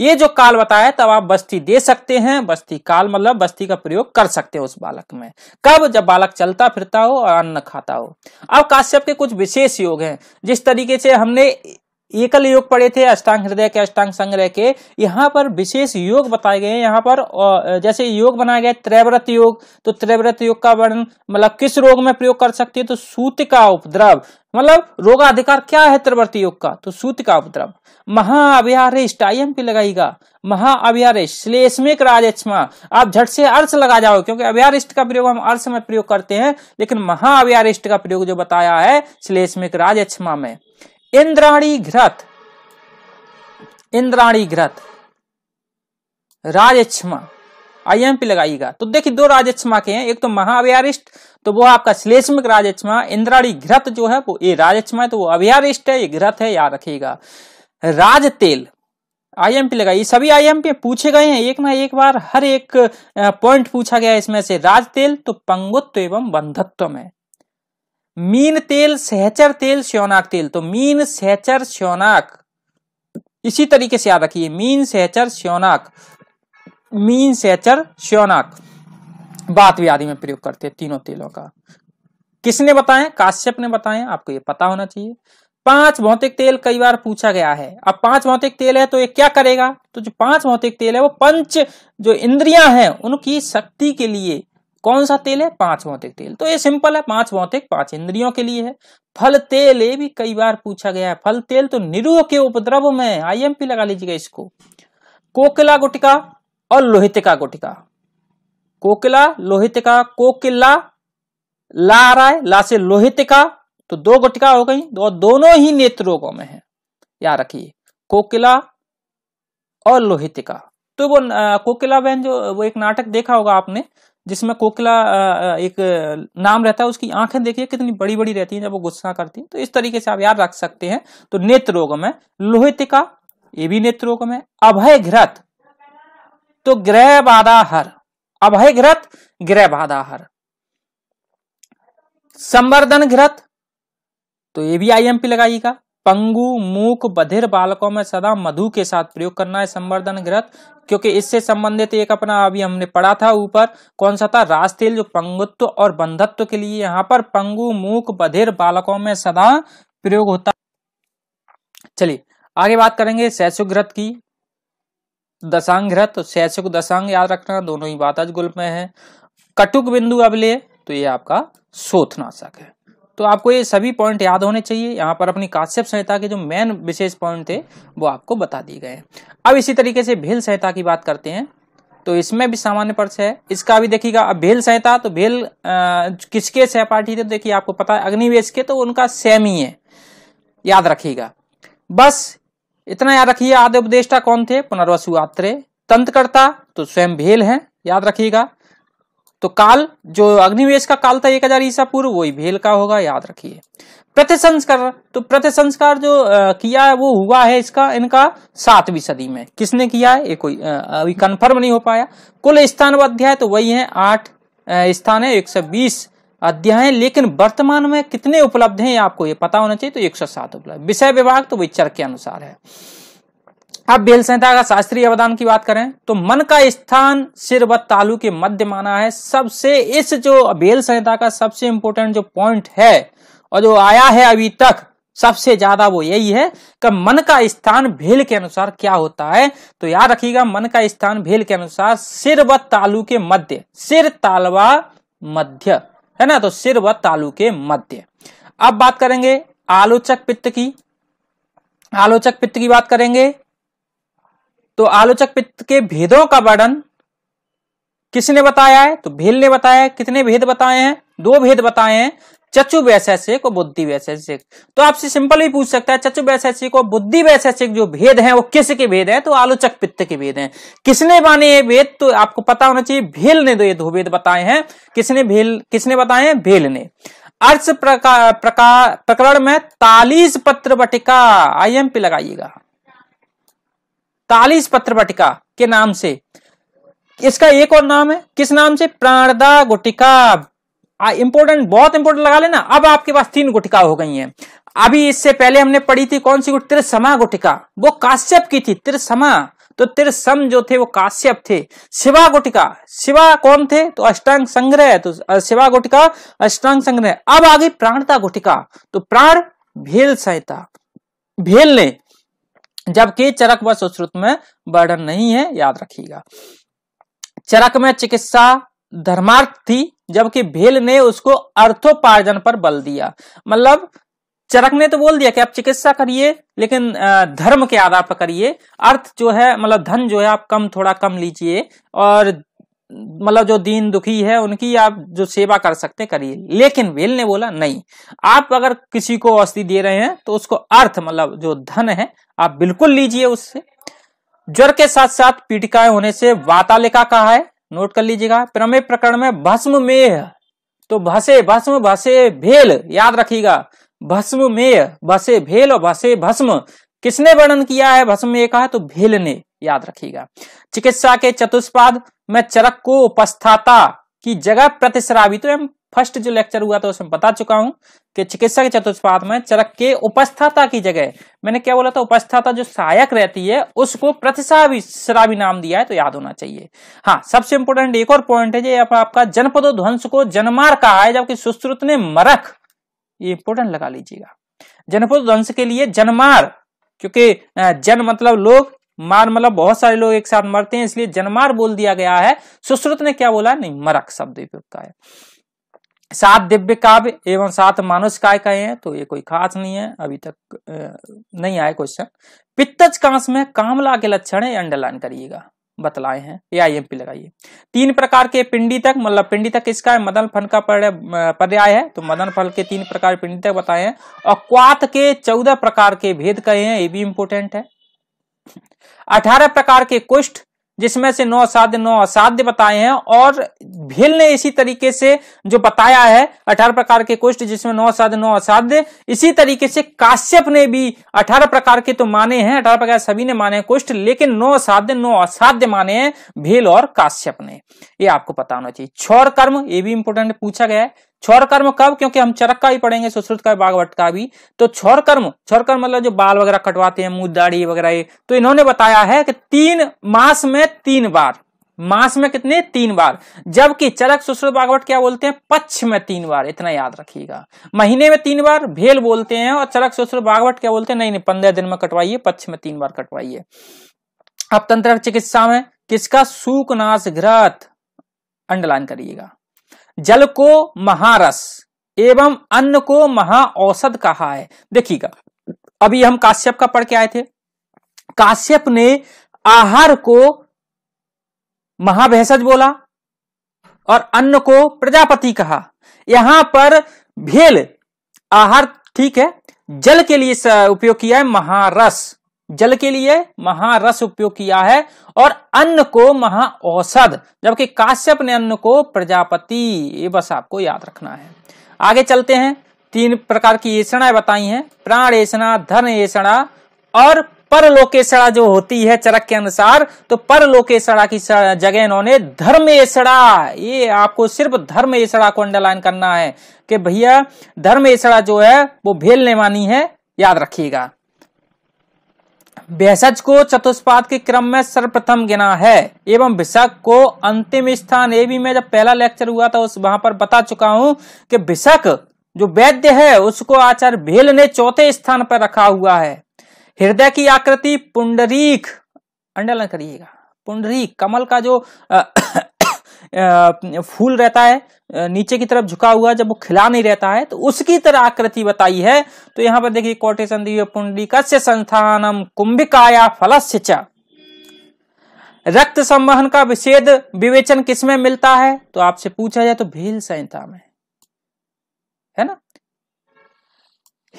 ये जो काल बताया तब आप बस्ती दे सकते हैं बस्ती काल मतलब बस्ती का प्रयोग कर सकते हो उस बालक में कब जब बालक चलता फिरता हो और अन्न खाता हो अब काश्यप के कुछ विशेष योग हैं जिस तरीके से हमने एकल योग पड़े थे अष्टांग हृदय के अष्टांग संग्रह के यहाँ पर विशेष योग बताए गए हैं यहाँ पर जैसे योग बनाया गया त्रैव्रत योग तो त्रैव्रत योग का वर्णन मतलब किस रोग में प्रयोग कर सकती है तो सूत का उपद्रव मतलब रोगाधिकार क्या है त्रिवर्ती योग का तो सूत का उपद्रव आई स्टाइम पे लगाएगा महाअभिहारे श्लेषमिक राजमा आप झट से अर्श लगा जाओ क्योंकि अभ्यारिष्ट का प्रयोग हम अर्श में प्रयोग करते हैं लेकिन महाअभ्यारिष्ट का प्रयोग जो बताया है श्लेषमिक राजमा में इंद्राणी घृत इंद्राणी घृत राजक्षमा पी लगाइएगा तो देखिए दो राजक्षमा के हैं एक तो महाअभ्यारिष्ट तो वो आपका श्लेष्मिक राजक्षमा इंद्राणी घृत जो है वो ये राजक्षमा है तो वो अभ्यारिष्ट है ये घृत है याद रखिएगा राज तेल आईएमपी लगाइए सभी आईएमपी पूछे गए हैं एक ना एक बार हर एक पॉइंट पूछा गया है इसमें से राज तेल तो पंगुत्व एवं बंधत्व में मीन तेल सहचर तेल श्योनाक तेल तो मीन सहचर श्योनाक इसी तरीके से याद रखिए मीन सहचर श्योनाक मीन सहचर श्योनाक बात भी आदि में प्रयोग करते हैं तीनों तेलों का किसने बताया काश्यप ने बताया आपको ये पता होना चाहिए पांच भौतिक तेल कई बार पूछा गया है अब पांच भौतिक तेल है तो ये क्या करेगा तो जो पांच भौतिक तेल है वो पंच जो इंद्रियां हैं उनकी शक्ति के लिए कौन सा तेल है पांच भौतिक तेल तो ये सिंपल है पांच भौतिक पांच इंद्रियों के लिए है फल तेल ये भी कई बार पूछा गया है फल तेल तो निरूह के उपद्रव में आईएमपी लगा लीजिएगा इसको कोकिला गुटिका और लोहितिका गुटिका कोकिला लोहितिका कोकिला ला रहा है ला से लोहितिका तो दो गुटिका हो गई और दोनों ही नेत्र रोगों में है याद रखिए कोकिला और लोहितिका तो वो कोकिला बहन जो वो एक नाटक देखा होगा आपने जिसमें कोकिला एक नाम रहता है उसकी आंखें देखिए कितनी बड़ी बड़ी रहती हैं जब वो गुस्सा करती है तो इस तरीके से आप याद रख सकते हैं तो नेत्र में लोहित लोहितिका ये भी नेत्र रोग में अभय घृत तो ग्रह बाधाहर अभय घृत ग्रह बाधाहर संवर्धन घृत तो ये भी आईएमपी लगाइएगा पंगु मूक बधिर बालकों में सदा मधु के साथ प्रयोग करना है संवर्धन घृत क्योंकि इससे संबंधित एक अपना अभी हमने पढ़ा था ऊपर कौन सा था रास तेल जो पंगुत्व और बंधत्व के लिए यहाँ पर पंगु मूक बधिर बालकों में सदा प्रयोग होता चलिए आगे बात करेंगे ग्रत की दशांघ्रत तो शैशुक दशांग याद रखना दोनों ही बात आज गुल में है कटुक बिंदु अबले तो ये आपका शोथनाशक है तो आपको ये सभी पॉइंट याद होने चाहिए यहाँ पर अपनी काश्यप संहिता के जो मेन विशेष पॉइंट थे वो आपको बता दिए गए अब इसी तरीके से भील संहिता की बात करते हैं तो इसमें भी सामान्य पर्स है इसका भी देखिएगा अब भेल संहिता तो भेल किसके सहपाठी थे तो देखिए आपको पता है अग्निवेश के तो उनका सेम ही है याद रखिएगा बस इतना याद रखिए आदि उपदेष्टा कौन थे पुनर्वसु आत्रे तंत्रकर्ता तो स्वयं भेल हैं याद रखिएगा तो काल जो अग्निवेश का काल था एक हजार ईसा पूर्व वही भेल का होगा याद रखिए प्रति संस्कार तो प्रति संस्कार जो आ, किया है वो हुआ है इसका इनका सातवीं सदी में किसने किया है ये कोई अभी कंफर्म नहीं हो पाया कुल स्थान व अध्याय तो वही है आठ स्थान है एक सौ बीस अध्याय लेकिन वर्तमान में कितने उपलब्ध हैं आपको ये पता होना चाहिए तो 107 उपलब्ध विषय विभाग तो वही चर के अनुसार है अब बेल संहिता का शास्त्रीय अवदान की बात करें तो मन का स्थान सिर व तालु के मध्य माना है सबसे इस जो बेल संहिता का सबसे इंपोर्टेंट जो पॉइंट है और जो आया है अभी तक सबसे ज्यादा वो यही है कि मन का स्थान भेल के अनुसार क्या होता है तो याद रखिएगा मन का स्थान भेल के अनुसार सिर व तालु के मध्य सिर तालवा मध्य है ना तो सिर व तालु के मध्य अब बात करेंगे आलोचक पित्त की आलोचक पित्त की बात करेंगे तो आलोचक पित्त के भेदों का वर्णन किसने बताया है तो भेल ने बताया कितने भेद बताए हैं दो भेद बताए हैं चचु वैशेषिक और बुद्धि वैशेषिक तो आपसे सिंपल ही पूछ सकता है चचु वैशेषिक और बुद्धि वैशेषिक जो भेद हैं वो किस के भेद हैं तो आलोचक पित्त के भेद हैं किसने माने ये भेद तो आपको पता होना चाहिए भेल ने दो तो ये दो भेद बताए हैं किसने भेल किसने बताए हैं भेल ने अर्थ प्रकार प्रकरण में तालीस पत्र बटिका आई एम पी लगाइएगा कालीज पत्र पटिका के नाम से इसका एक और नाम है किस नाम से प्राणदा गुटिका इंपोर्टेंट बहुत इंपोर्टेंट लगा लेना अब आपके पास तीन गुटिका हो गई हैं अभी इससे पहले हमने पढ़ी थी कौन सी समा गुटिका वो काश्यप की थी समा तो सम जो थे वो काश्यप थे शिवा गुटिका शिवा कौन थे तो अष्टांग संग्रह तो शिवा गुटिका अष्टांग संग्रह अब आ गई प्राणता गुटिका तो प्राण भेल संहिता भेल ने जबकि चरक व सुश्रुत में वर्णन नहीं है याद रखिएगा चरक में चिकित्सा धर्मार्थ थी जबकि भेल ने उसको अर्थोपार्जन पर बल दिया मतलब चरक ने तो बोल दिया कि आप चिकित्सा करिए लेकिन धर्म के आधार पर करिए अर्थ जो है मतलब धन जो है आप कम थोड़ा कम लीजिए और मतलब जो दीन दुखी है उनकी आप जो सेवा कर सकते करिए लेकिन वेल ने बोला नहीं आप अगर किसी को औषधि दे रहे हैं तो उसको अर्थ मतलब जो धन है आप बिल्कुल लीजिए उससे ज्वर के साथ साथ पीटिकाएं होने से वातालिका कहा है नोट कर लीजिएगा प्रमेय प्रकरण में भस्म मेह तो भसे भस्म भसे भेल याद रखिएगा भस्म मेह भसे भेल और भसे भस्म किसने वर्णन किया है भस्म मेह का तो भेल ने याद रखिएगा चिकित्सा के चतुष्पाद में चरक को उपस्थाता की जगह प्रतिश्रावी तो फर्स्ट जो लेक्चर हुआ था उसमें बता चुका हूं कि चिकित्सा के चतुष्पाद में चरक के उपस्थाता की जगह मैंने क्या बोला था उपस्थाता जो सहायक रहती है उसको प्रतिश्रावी श्रावी नाम दिया है तो याद होना चाहिए हाँ सबसे इंपोर्टेंट एक और पॉइंट है जो आप, आपका जनपदो ध्वंस को जनमार कहा है जबकि सुश्रुत ने मरक ये इंपोर्टेंट लगा लीजिएगा जनपद ध्वंस के लिए जनमार क्योंकि जन मतलब लोग मार मतलब बहुत सारे लोग एक साथ मरते हैं इसलिए जनमार बोल दिया गया है सुश्रुत ने क्या बोला नहीं मरक शब्द उपयुक्त है सात दिव्य काव्य एवं सात मानुष काय कहे हैं तो ये कोई खास नहीं है अभी तक नहीं आए क्वेश्चन पित्तज कांस में कामला के लक्षण है अंडरलाइन करिएगा बतलाए हैं ए आई एम पी लगाइए तीन प्रकार के पिंडी तक मतलब पिंडी तक किसका है मदन फल का पर्याय है तो मदन फल के तीन प्रकार पिंडी तक बताए हैं और क्वात के चौदह प्रकार के भेद कहे हैं ये भी इंपोर्टेंट है अठारह प्रकार के कुष्ठ जिसमें से नौ असाध्य नौ असाध्य बताए हैं और भील ने इसी तरीके से जो बताया है अठारह प्रकार के कुष्ठ जिसमें नौ असाध्य नौ असाध्य इसी तरीके से काश्यप ने भी अठारह प्रकार के तो माने हैं अठारह प्रकार सभी ने माने कुष्ठ लेकिन नौ असाध्य नौ असाध्य माने हैं भील और काश्यप ने ये आपको पता होना चाहिए छौर कर्म ये भी इंपोर्टेंट पूछा गया है छौर कर्म कब क्योंकि हम चरक का ही पढ़ेंगे सुश्रुत का बागवट का भी तो छौर कर्म छौर कर्म मतलब जो बाल वगैरह कटवाते हैं मुंह दाढ़ी वगैरह ये तो इन्होंने बताया है कि तीन मास में तीन बार मास में कितने तीन बार जबकि चरक सुश्रुत बागवट क्या बोलते हैं पक्ष में तीन बार इतना याद रखिएगा महीने में तीन बार भेल बोलते हैं और चरक सुश्रुत बागवट क्या बोलते हैं नहीं नहीं पंद्रह दिन में कटवाइए पक्ष में तीन बार कटवाइए अब तंत्र चिकित्सा में किसका नाश घृत अंडरलाइन करिएगा जल को महारस एवं अन्न को महा औसत कहा है देखिएगा अभी हम काश्यप का पढ़ के आए थे काश्यप ने आहार को महाभेषज बोला और अन्न को प्रजापति कहा यहां पर भेल आहार ठीक है जल के लिए उपयोग किया है महारस जल के लिए महारस उपयोग किया है और अन्न को महा औषध जबकि काश्यप ने अन्न को प्रजापति ये बस आपको याद रखना है आगे चलते हैं तीन प्रकार की ऐसा बताई हैं प्राण ऐसा धन एसणा और परलोकेशड़ा जो होती है चरक के अनुसार तो परलोकेशड़ा की जगह इन्होंने धर्म ऐसा ये आपको सिर्फ धर्म ऐसा को अंडरलाइन करना है कि भैया धर्म ऐसा जो है वो भेल मानी है याद रखिएगा भेषज को चतुष्पाद के क्रम में सर्वप्रथम गिना है एवं भिषक को अंतिम स्थान ये भी मैं जब पहला लेक्चर हुआ था उस वहां पर बता चुका हूं कि भिषक जो वैद्य है उसको आचार्य भेल ने चौथे स्थान पर रखा हुआ है हृदय की आकृति पुंडरीक अंडल करिएगा पुंडरीक कमल का जो फूल रहता है नीचे की तरफ झुका हुआ जब वो खिला नहीं रहता है तो उसकी तरह आकृति बताई है तो यहाँ पर देखिए कोटेशन दी पुंडी कस्य संस्थानम कुंभिकाया फलस्य च रक्त संवहन का विषेद विवेचन किसमें मिलता है तो आपसे पूछा जाए तो भील संहिता में है ना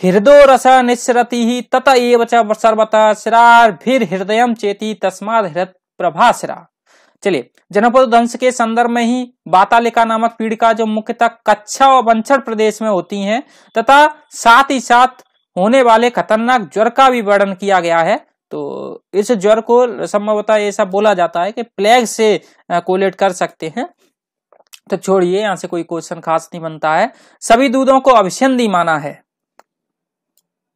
हृदय रस निश्रति ही तत एव सर्वतः सिरार भीर हृदय चेती तस्माद प्रभा प्रभासरा चलिए जनपद दंश के संदर्भ में ही बातालिका नामक पीड़िका जो मुख्यतः कच्छा और बंछड़ प्रदेश में होती हैं तथा साथ ही साथ होने वाले खतरनाक ज्वर का भी वर्णन किया गया है तो इस ज्वर को संभवतः ऐसा बोला जाता है कि प्लेग से कोलेट कर सकते हैं तो छोड़िए यहां से कोई क्वेश्चन खास नहीं बनता है सभी दूधों को अभिसंधि माना है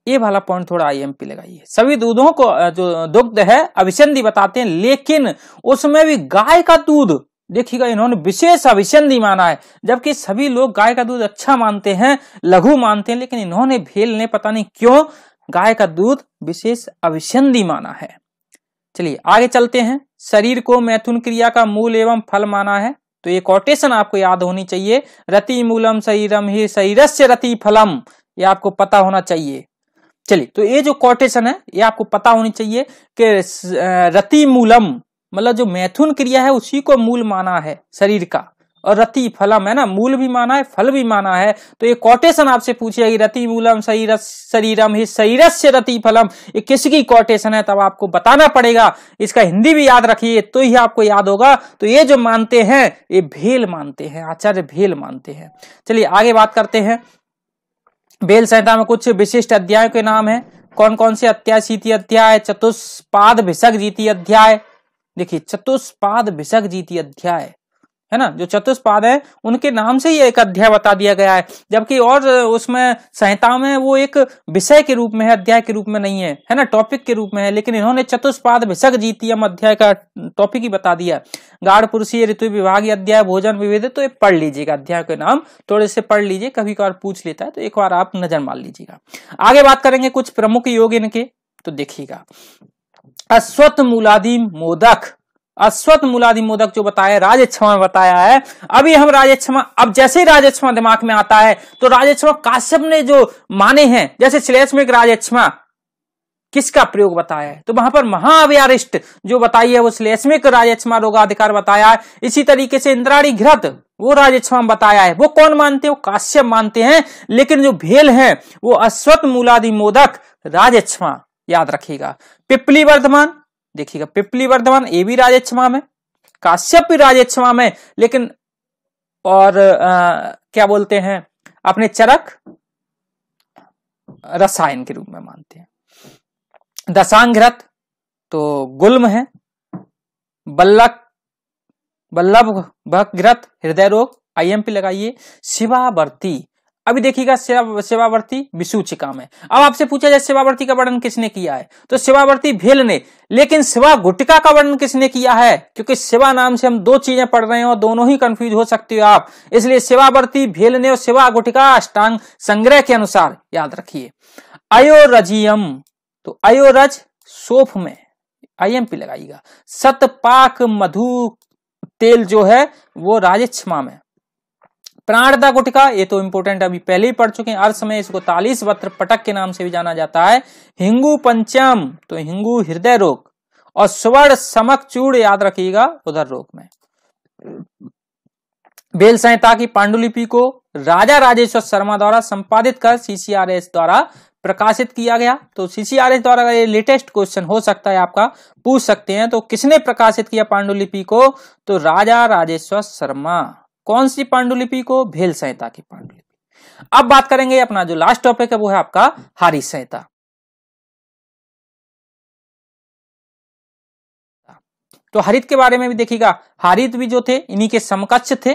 ये वाला पॉइंट थोड़ा आईएमपी लगाइए सभी दूधों को जो दुग्ध है अभिसंधि बताते हैं लेकिन उसमें भी गाय का दूध देखिएगा इन्होंने विशेष अभिसंधि माना है जबकि सभी लोग गाय का दूध अच्छा मानते हैं लघु मानते हैं लेकिन इन्होंने भेल ने पता नहीं क्यों गाय का दूध विशेष अभिसंधि माना है चलिए आगे चलते हैं शरीर को मैथुन क्रिया का मूल एवं फल माना है तो ये कोटेशन आपको याद होनी चाहिए रति मूलम शरीरम ही शरीर से रति फलम ये आपको पता होना चाहिए चलिए तो ये जो कॉटेशन है ये आपको पता होनी चाहिए कि रति मूलम मतलब जो मैथुन क्रिया है उसी को मूल माना है शरीर का और रति फलम है ना मूल भी माना है फल भी माना है तो ये कोटेशन आपसे पूछेगी रति मूलम शरीर शरीरम ही शरीर से रति फलम ये किसकी कोटेशन है तब आपको बताना पड़ेगा इसका हिंदी भी याद रखिए तो ही आपको याद होगा तो ये जो मानते हैं ये भेल मानते हैं आचार्य भेल मानते हैं चलिए आगे बात करते हैं बेल संहिता में कुछ विशिष्ट अध्यायों के नाम है कौन कौन से अत्याय सीति अध्याय चतुष्पाद भिषक जीती अध्याय देखिए चतुष्पाद भिषक जीती अध्याय है ना जो चतुष्पाद है उनके नाम से ही एक अध्याय बता दिया गया है जबकि और उसमें संहिता में वो एक विषय के रूप में है अध्याय के रूप में नहीं है है ना टॉपिक के रूप में है लेकिन इन्होंने चतुष्पाद विषक हम अध्याय का टॉपिक ही बता दिया गाढ़ पुरुषीय ऋतु विभाग अध्याय भोजन विविध तो ये पढ़ लीजिएगा अध्याय के नाम थोड़े से पढ़ लीजिए कभी कभार पूछ लेता है तो एक बार आप नजर मार लीजिएगा आगे बात करेंगे कुछ प्रमुख योग इनके तो देखिएगा अश्वत्थ मूलादि मोदक अश्वत मूलाधि मोदक जो बताया राजक्षमा बताया है अभी हम राजक्षमा अब जैसे ही राजक्षमा दिमाग में आता है तो राजक्षमा काश्यप ने जो माने हैं जैसे श्लेष में राजक्षमा किसका प्रयोग बताया है तो वहां पर महाअव्यारिष्ट जो बताई है वो श्लेष्मिक राजक्षमा रोगाधिकार बताया है इसी तरीके से इंद्राणी घृत वो राजक्षमा बताया है वो कौन मानते हैं वो काश्यप मानते हैं लेकिन जो भेल है वो अश्वत मूलाधि मोदक राजक्षमा याद रखिएगा पिपली वर्धमान देखिएगा पिपली वर्धमान ये भी राजेक्षमा में काश्यप भी राजेक्षमा में लेकिन और आ, क्या बोलते हैं अपने चरक रसायन के रूप में मानते हैं दशांग्रत तो गुल्म है बल्लक बल्लभ भग्रत हृदय रोग आईएमपी लगाइए शिवावर्ती अभी देखिएगा सेवा सेवावर्ती विसूचिका में अब आपसे पूछा जाए सेवावर्ती का वर्णन किसने किया है तो सेवावर्ती भेल ने लेकिन सेवा गुटिका का वर्णन किसने किया है क्योंकि सेवा नाम से हम दो चीजें पढ़ रहे हैं और दोनों ही कंफ्यूज हो सकते हो आप इसलिए सेवावर्ती भेल ने और सेवा गुटिका अष्टांग संग्रह के अनुसार याद रखिए अयोरजियम तो अयोरज सोफ में पी लगाइएगा सतपाक मधु तेल जो है वो राजक्षमा में प्राणदा गुटका ये तो इंपोर्टेंट अभी पहले ही पढ़ चुके हैं अर्थ में इसको तालीस वत्र पटक के नाम से भी जाना जाता है हिंगू पंचम तो हिंगू हृदय रोग और स्वर्ण समक चूड़ याद रखिएगा उधर रोग में बेल संहिता की पांडुलिपि को राजा राजेश्वर शर्मा द्वारा संपादित कर सीसीआरएस द्वारा प्रकाशित किया गया तो सीसीआरएस द्वारा ये लेटेस्ट क्वेश्चन हो सकता है आपका पूछ सकते हैं तो किसने प्रकाशित किया पांडुलिपि को तो राजा राजेश्वर शर्मा कौन सी पांडुलिपि को भेल संहिता की पांडुलिपि अब बात करेंगे अपना जो लास्ट टॉपिक है वो है आपका हारी संहिता तो हरित के बारे में भी देखिएगा हरित भी जो थे इन्हीं के समकक्ष थे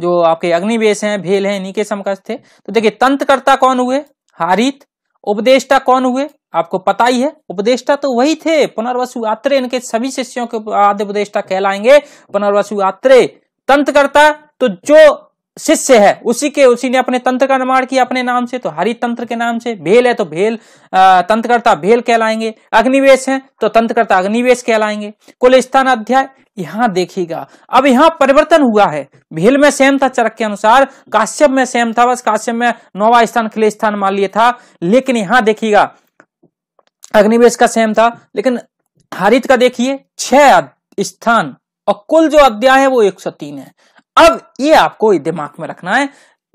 जो आपके अग्निवेश हैं भेल हैं इन्हीं के समकक्ष थे तो देखिए तंत्रकर्ता कौन हुए हरित उपदेष्टा कौन हुए आपको पता ही है उपदेष्टा तो वही थे पुनर्वसु आत्रे इनके सभी शिष्यों के आदि उपदेष्टा कहलाएंगे पुनर्वसु आत्रे तंत्र करता तो जो शिष्य है उसी के उसी ने अपने तंत्र का निर्माण किया अपने नाम से तो हरि तंत्र के नाम से भेल है तो भेल तंत्रकर्ता भेल कहलाएंगे अग्निवेश है तो तंत्रकर्ता अग्निवेश कहलाएंगे कुल स्थान अध्याय यहां देखिएगा अब यहां परिवर्तन हुआ है भेल में सेम था चरक के अनुसार काश्यप में सेम था बस काश्यप में नौवा स्थान खिले स्थान मान लिया था लेकिन यहां देखिएगा अग्निवेश का सेम था लेकिन हरित का देखिए छह स्थान और कुल जो अध्याय है वो 103 है अब ये आपको दिमाग में रखना है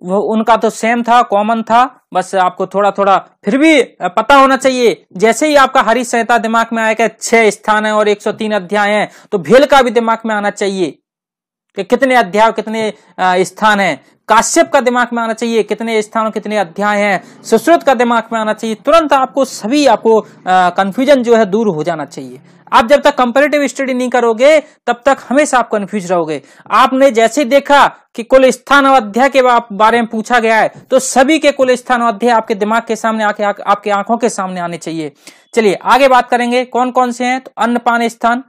वो उनका तो सेम था कॉमन था बस आपको थोड़ा थोड़ा फिर भी पता होना चाहिए जैसे ही आपका हरी संहिता दिमाग में आएगा छह स्थान है और 103 अध्याय हैं तो भेल का भी दिमाग में आना चाहिए कि कितने अध्याय कितने स्थान हैं काश्यप का दिमाग में आना चाहिए कितने स्थान और कितने अध्याय हैं सुश्रुत का दिमाग में आना चाहिए तुरंत आपको सभी आपको कंफ्यूजन जो है दूर हो जाना चाहिए आप जब तक कंपेरेटिव स्टडी नहीं करोगे तब तक हमेशा आप कंफ्यूज रहोगे आपने जैसे देखा कि कुल स्थान और अध्याय के बारे में पूछा गया है तो सभी के कुल स्थान और अध्याय आपके दिमाग के सामने आके आपके आंखों के सामने आने चाहिए चलिए आगे बात करेंगे कौन कौन से हैं तो अन्नपान स्थान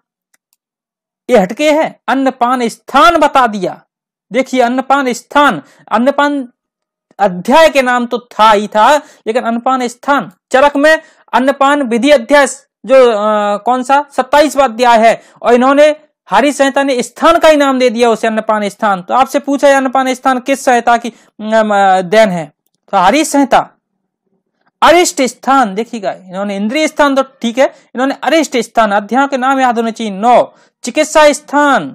ये हटके है अन्नपान स्थान बता दिया देखिए अन्नपान स्थान अन्नपान अध्याय के नाम तो था ही था लेकिन अन्नपान स्थान चरक में अन्नपान विधि अध्याय जो आ, कौन सा सत्ताईसवा अध्याय है और इन्होंने हरी संहिता ने स्थान का ही नाम दे दिया उसे अन्नपान स्थान तो आपसे पूछा अन्नपान स्थान किस संहिता की देन है तो हरी संहिता अरिष्ट स्थान देखिएगा इन्होंने इंद्रिय स्थान तो ठीक है इन्होंने अरिष्ट स्थान अध्याय के नाम याद होने चाहिए नौ चिकित्सा स्थान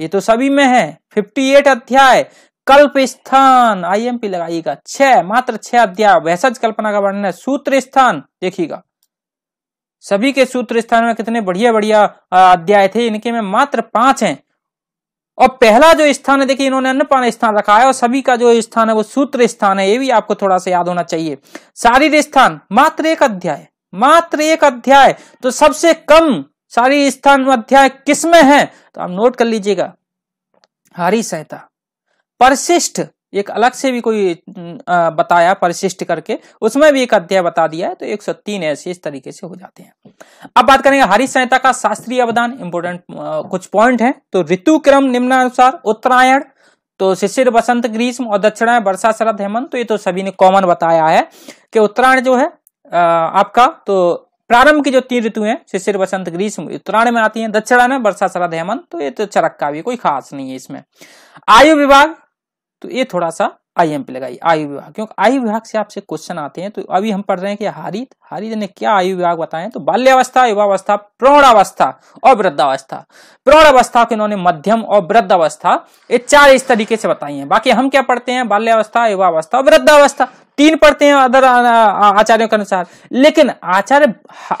ये तो सभी में है फिफ्टी एट अध्याय कल्प स्थान आईएमपी लगाइएगा छह मात्र छह अध्याय वैसा कल्पना का वर्णन है सूत्र स्थान देखिएगा सभी के सूत्र स्थान में कितने बढ़िया बढ़िया अध्याय थे इनके में मात्र पांच हैं और पहला जो स्थान है देखिए इन्होंने अन्नपान स्थान रखा है और सभी का जो स्थान है वो सूत्र स्थान है ये भी आपको थोड़ा सा याद होना चाहिए शारीर स्थान मात्र एक अध्याय मात्र एक अध्याय तो सबसे कम शारीर स्थान अध्याय किसमें है तो आप नोट कर लीजिएगा हरी संहिता परशिष्ट एक अलग से भी कोई बताया परिशिष्ट करके उसमें भी एक अध्याय बता दिया है तो 103 ऐसे इस तरीके से हो जाते हैं अब बात करेंगे हरी संहिता का शास्त्रीय अवदान इंपोर्टेंट कुछ पॉइंट है तो ऋतु क्रम निम्नानुसार उत्तरायण तो शिशिर बसंत ग्रीष्म और दक्षिणायण वर्षा शरद हेमंत तो ये तो सभी ने कॉमन बताया है कि उत्तरायण जो है आपका तो प्रारंभ की जो तीन ऋतु हैं शिशिर बसंत ग्रीष्म उत्तरायण में आती हैं दक्षिणायण वर्षा शरद हेमंत तो ये तो चरक का भी कोई खास नहीं है इसमें आयु विभाग तो ये थोड़ा सा आई एम पे लगाइए आयु विभाग क्योंकि आयु विभाग से आपसे क्वेश्चन आते हैं तो अभी हम पढ़ रहे हैं कि हारित हारित ने क्या आयु विभाग बताए तो बाल्यावस्था युवावस्था प्रौढ़ावस्था और वृद्धावस्था प्रौणावस्था को इन्होंने मध्यम और वृद्धावस्था ये चार इस तरीके से बताई है बाकी हम क्या पढ़ते हैं बाल्यावस्था युवावस्था और वृद्धावस्था तीन पढ़ते हैं अदर आचार्यों के अनुसार लेकिन आचार्य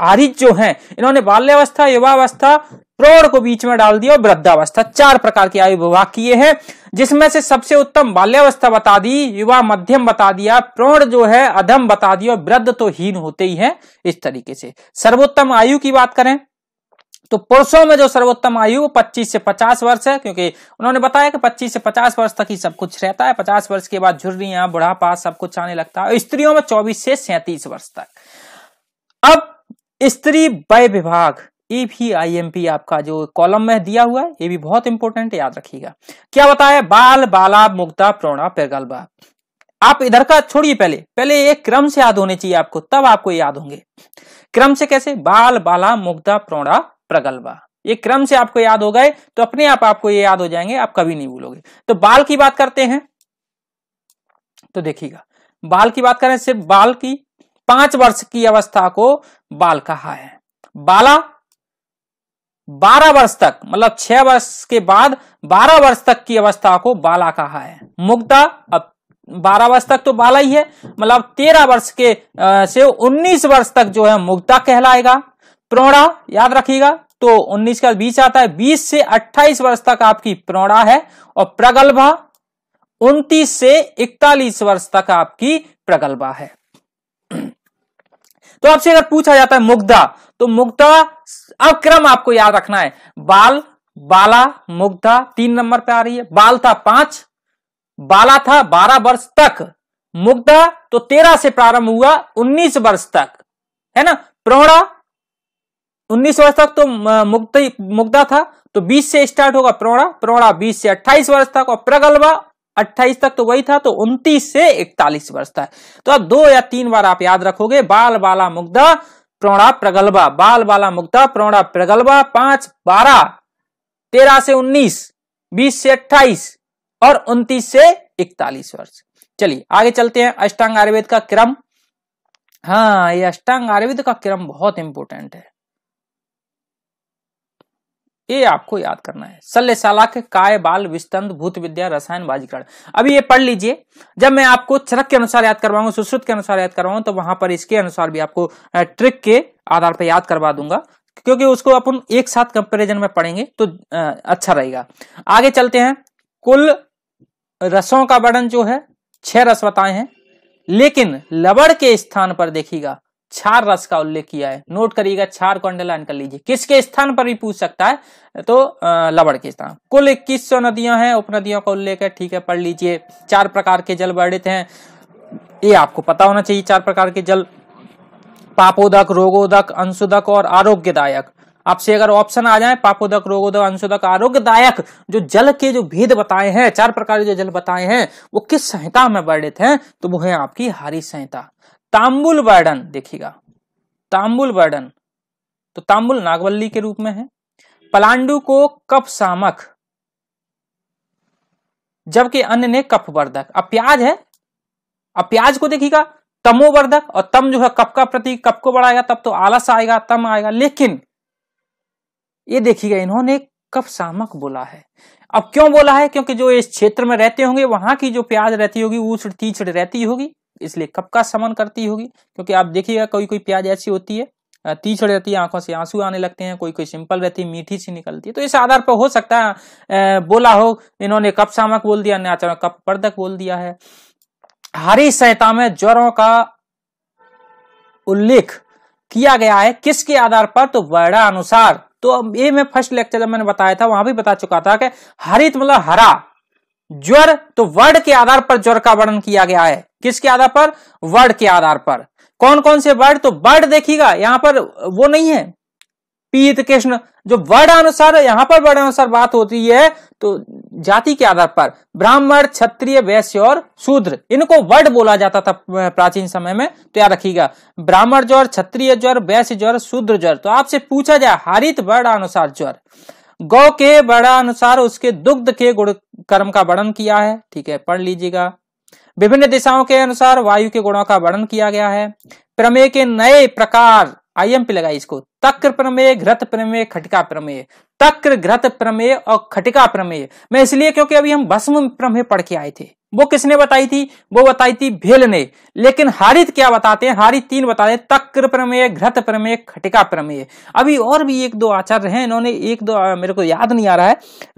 हारिज जो हैं इन्होंने बाल्यावस्था युवावस्था प्रौढ़ को बीच में डाल दिया और वृद्धावस्था चार प्रकार की आयु विभाग किए हैं जिसमें से सबसे उत्तम बाल्यावस्था बता दी युवा मध्यम बता दिया प्रौढ़ जो है अधम बता दिया और वृद्ध तो हीन होते ही है इस तरीके से सर्वोत्तम आयु की बात करें तो पुरुषों में जो सर्वोत्तम आयु वो 25 से 50 वर्ष है क्योंकि उन्होंने बताया कि 25 से 50 वर्ष तक ही सब कुछ रहता है 50 वर्ष के बाद झुर्रिया बुढ़ापा सब कुछ आने लगता है स्त्रियों में 24 से सैंतीस वर्ष तक अब स्त्री वय विभाग ये आपका जो कॉलम में दिया हुआ है ये भी बहुत इंपॉर्टेंट याद रखिएगा क्या बताया बाल बाला मुग्धा प्रोणा पेगलबा आप इधर का छोड़िए पहले पहले ये क्रम से याद होने चाहिए आपको तब आपको याद होंगे क्रम से कैसे बाल बाला मुग्धा प्रोणा प्रगल्भा ये क्रम से आपको याद हो गए तो अपने आप आपको ये याद हो जाएंगे आप कभी नहीं भूलोगे तो बाल की बात करते हैं तो देखिएगा बाल की बात करें सिर्फ बाल की पांच वर्ष की अवस्था को बाल कहा है बाला बारह वर्ष तक मतलब छह वर्ष के बाद बारह वर्ष तक की अवस्था को बाला कहा है मुग्धा अब बारह वर्ष तक तो बाला ही है मतलब तेरह वर्ष के आ, से उन्नीस वर्ष तक जो है मुग्धा कहलाएगा प्रौढ़ा याद रखिएगा तो 19 का बीस आता है 20 से 28 वर्ष तक आपकी प्रौढ़ा है और प्रगल्भा 29 से 41 वर्ष तक आपकी प्रगल्भा है तो आपसे अगर पूछा जाता है मुग्धा तो मुग्धा अब क्रम आपको याद रखना है बाल बाला मुग्धा तीन नंबर पे आ रही है बाल था पांच बाला था बारह वर्ष तक मुग्धा तो तेरह से प्रारंभ हुआ उन्नीस वर्ष तक है ना प्रौढ़ा उन्नीस वर्ष तक तो मुक्त मुग्धा था तो बीस से स्टार्ट होगा प्रौणा प्रौणा बीस से 28 वर्ष तक और प्रगल्भा अट्ठाईस तक तो वही था तो 29 से इकतालीस वर्ष तक तो अब दो या तीन बार आप याद रखोगे बाल बाला मुग्धा प्रौणा प्रगल्भा बाल बाला मुग्धा प्रौणा प्रगल्भा पांच बारह तेरह से उन्नीस बीस से अट्ठाईस और उन्तीस से इकतालीस वर्ष चलिए आगे चलते हैं अष्टांग आयुर्वेद का क्रम हाँ ये अष्टांग आयुर्वेद का क्रम बहुत इंपॉर्टेंट है ये आपको याद करना है सल्लेशालाक काय बाल विस्तंद भूत विद्या रसायन बाजीकरण अभी ये पढ़ लीजिए जब मैं आपको चरक के अनुसार याद करवाऊंगा सुश्रुत के अनुसार याद करवाऊंगा तो वहां पर इसके अनुसार भी आपको ट्रिक के आधार पर याद करवा दूंगा क्योंकि उसको अपन एक साथ कंपेरिजन में पढ़ेंगे तो अच्छा रहेगा आगे चलते हैं कुल रसों का वर्णन जो है छह रस बताए हैं लेकिन लवड़ के स्थान पर देखिएगा छार रस का उल्लेख किया है नोट करिएगा छार को अंडरलाइन कर लीजिए किसके स्थान पर भी पूछ सकता है तो लवड़ के स्थान कुल इक्कीस सौ नदियां हैं उपनदियों का उल्लेख है ठीक है पढ़ लीजिए चार प्रकार के जल वर्णित हैं ये आपको पता होना चाहिए चार प्रकार के जल पापोदक रोगोदक अंशुदक और आरोग्यदायक आपसे अगर ऑप्शन आ जाए पापोदक रोगोदक अंशुदक आरोग्यदायक जो जल के जो भेद बताए हैं चार प्रकार के जो जल बताए हैं वो किस संहिता में वर्णित हैं तो वो है आपकी हरी संहिता तांबुल वर्णन देखिएगा तांबुल वर्णन तो तांबुल नागवल्ली के रूप में है पलांडु को कप सामक जबकि अन्य ने कप वर्धक अब प्याज है अब प्याज को देखिएगा तमोवर्धक और तम जो है कप का प्रतीक कप को बढ़ाएगा तब तो आलस आएगा तम आएगा लेकिन ये देखिएगा इन्होंने कप सामक बोला है अब क्यों बोला है क्योंकि जो इस क्षेत्र में रहते होंगे वहां की जो प्याज रहती होगी उछड़ तीछड़ रहती होगी इसलिए कब का समन करती होगी क्योंकि आप देखिएगा कोई कोई प्याज ऐसी होती है तीच रहती है आंखों से आंसू आने लगते हैं कोई कोई सिंपल रहती है मीठी सी निकलती है तो इस आधार पर हो सकता है बोला हो इन्होंने कप सामक बोल दिया अन्य कप पर्दक बोल दिया है हरी संहिता में ज्वरों का उल्लेख किया गया है किसके आधार पर तो वर्णा अनुसार तो ये मैं फर्स्ट लेक्चर जब मैंने बताया था वहां भी बता चुका था कि हरित मतलब हरा ज्वर तो वर्ड के आधार पर ज्वर का वर्णन किया गया है किसके आधार पर वर्ड के आधार पर कौन कौन से वर्ड तो वर्ड देखिएगा यहां पर वो नहीं है पीत कृष्ण जो वर्ड अनुसार यहां पर वर्ड अनुसार बात होती है तो जाति के आधार पर ब्राह्मण क्षत्रिय वैश्य और शूद्र इनको वर्ड बोला जाता था प्राचीन समय में तो याद रखिएगा ब्राह्मण ज्वर क्षत्रिय ज्वर वैश्य ज्वर शूद्र ज्वर तो आपसे पूछा जाए हरित वर्ड अनुसार ज्वर गौ के वर्णानुसार उसके दुग्ध के गुण कर्म का वर्णन किया है ठीक है पढ़ लीजिएगा विभिन्न दिशाओं के अनुसार वायु के गुणों का वर्णन किया गया है प्रमेय के नए प्रकार आईएमपी लगाई इसको तक्र प्रमेय घृत प्रमेय खटिका प्रमेय तक्र घृत प्रमेय और खटिका प्रमेय मैं इसलिए क्योंकि अभी हम भस्म प्रमेय पढ़ के आए थे वो किसने बताई थी वो बताई थी भेल ने लेकिन हारित क्या बताते हैं हारित तीन बताते हैं तक्र प्रमेय घृत प्रमेय खटिका प्रमेय अभी और भी एक दो आचार्य हैं इन्होंने एक दो मेरे को याद नहीं आ रहा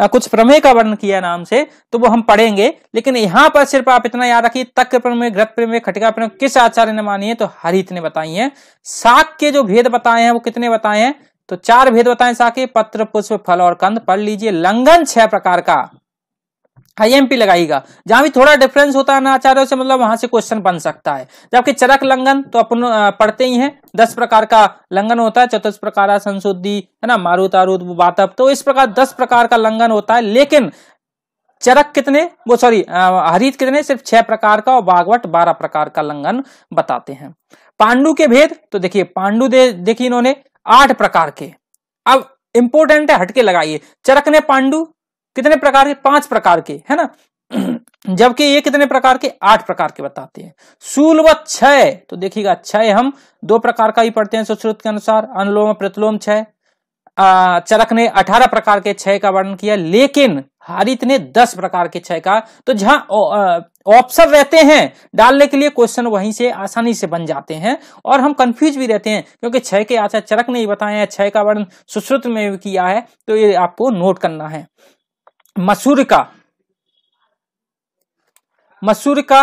है कुछ प्रमेय का वर्णन किया नाम से तो वो हम पढ़ेंगे लेकिन यहाँ पर सिर्फ आप इतना याद रखिए तक्र प्रमेय घृत प्रमेय खटिका प्रमेय किस आचार्य ने मानी है तो हरित ने बताई है साख के जो भेद बताए हैं वो कितने बताए हैं तो चार भेद बताए साके पत्र पुष्प फल और कंद पढ़ लीजिए लंगन छह प्रकार का हाई लगाएगा जहां भी थोड़ा डिफरेंस होता है ना आचार्यों से मतलब वहां से क्वेश्चन बन सकता है जबकि चरक लंगन तो अपन पढ़ते ही हैं दस प्रकार का लंगन होता है चतुर्थ प्रकार संशुद्धि है ना मारुत आरुद वातप तो इस प्रकार दस प्रकार का लंगन होता है लेकिन चरक कितने वो सॉरी हरित कितने सिर्फ छह प्रकार का और बागवट बारह प्रकार का लंगन बताते हैं पांडु के भेद तो देखिए पांडु दे, देखिए इन्होंने आठ प्रकार के अब इंपोर्टेंट है हटके लगाइए चरक ने पांडु कितने प्रकार के पांच प्रकार के है ना जबकि ये कितने प्रकार के आठ प्रकार के बताते हैं शूल व क्षय तो देखिएगा क्षय हम दो प्रकार का ही पढ़ते हैं सुश्रुत के अनुसार अनुलोम प्रतिलोम क्षय चरक ने अठारह प्रकार के क्षय का वर्णन किया लेकिन हारित ने दस प्रकार के क्षय का तो जहां ऑप्शन रहते हैं डालने के लिए क्वेश्चन वहीं से आसानी से बन जाते हैं और हम कंफ्यूज भी रहते हैं क्योंकि छय के आचार चरक ने ही बताया है क्षय का वर्णन सुश्रुत में किया है तो ये आपको नोट करना है मसूर का मसूर का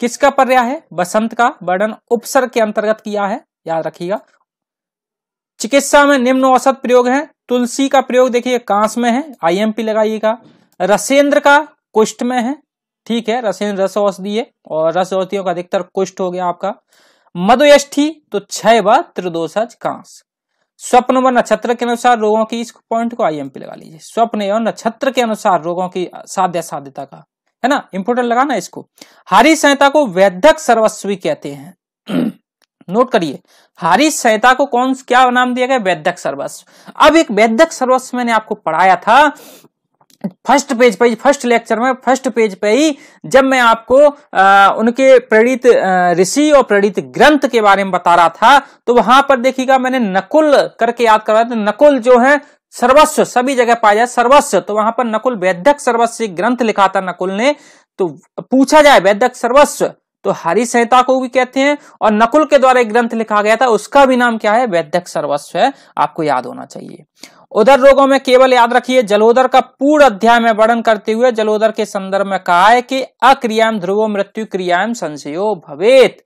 किसका पर्याय है बसंत का वर्णन उपसर्ग के अंतर्गत किया है याद रखिएगा चिकित्सा में निम्न औसत प्रयोग है तुलसी का प्रयोग देखिए कांस में है आईएमपी लगाइएगा रसेंद्र का कुष्ठ में है ठीक है रसेंद्र रस औषधि है और रस औषधियों का अधिकतर कुष्ठ हो गया आपका मधुयष्ठी तो छह व त्रिदोषज कांस स्वप्न व नक्षत्र के अनुसार रोगों की इस पॉइंट को आईएमपी लगा लीजिए स्वप्न एवं नक्षत्र के अनुसार रोगों की साध्य साध्यता का है ना इंपोर्टेंट लगाना इसको हरी संहिता को वैधक सर्वस्वी कहते हैं नोट करिए हरी संहिता को कौन क्या नाम दिया गया वैधक सर्वस्व अब एक वैधक सर्वस्व मैंने आपको पढ़ाया था फर्स्ट पेज पर फर्स्ट लेक्चर में फर्स्ट पेज पे ही जब मैं आपको आ, उनके प्रेरित ऋषि और प्रेरित ग्रंथ के बारे में बता रहा था तो वहां पर देखिएगा मैंने नकुल करके याद करवाया था नकुल जो है सर्वस्व सभी जगह पाया जाए सर्वस्व तो वहां पर नकुल वैद्यक सर्वस्व ग्रंथ लिखा था नकुल ने तो पूछा जाए वैद्यक सर्वस्व तो हरि संहिता को भी कहते हैं और नकुल के द्वारा एक ग्रंथ लिखा गया था उसका भी नाम क्या है वैद्यक सर्वस्व है आपको याद होना चाहिए उधर रोगों में केवल याद रखिए जलोदर का पूर्ण अध्याय में वर्णन करते हुए जलोदर के संदर्भ में कहा है कि अक्रियाम ध्रुवो मृत्यु क्रियाम संशयो भवेत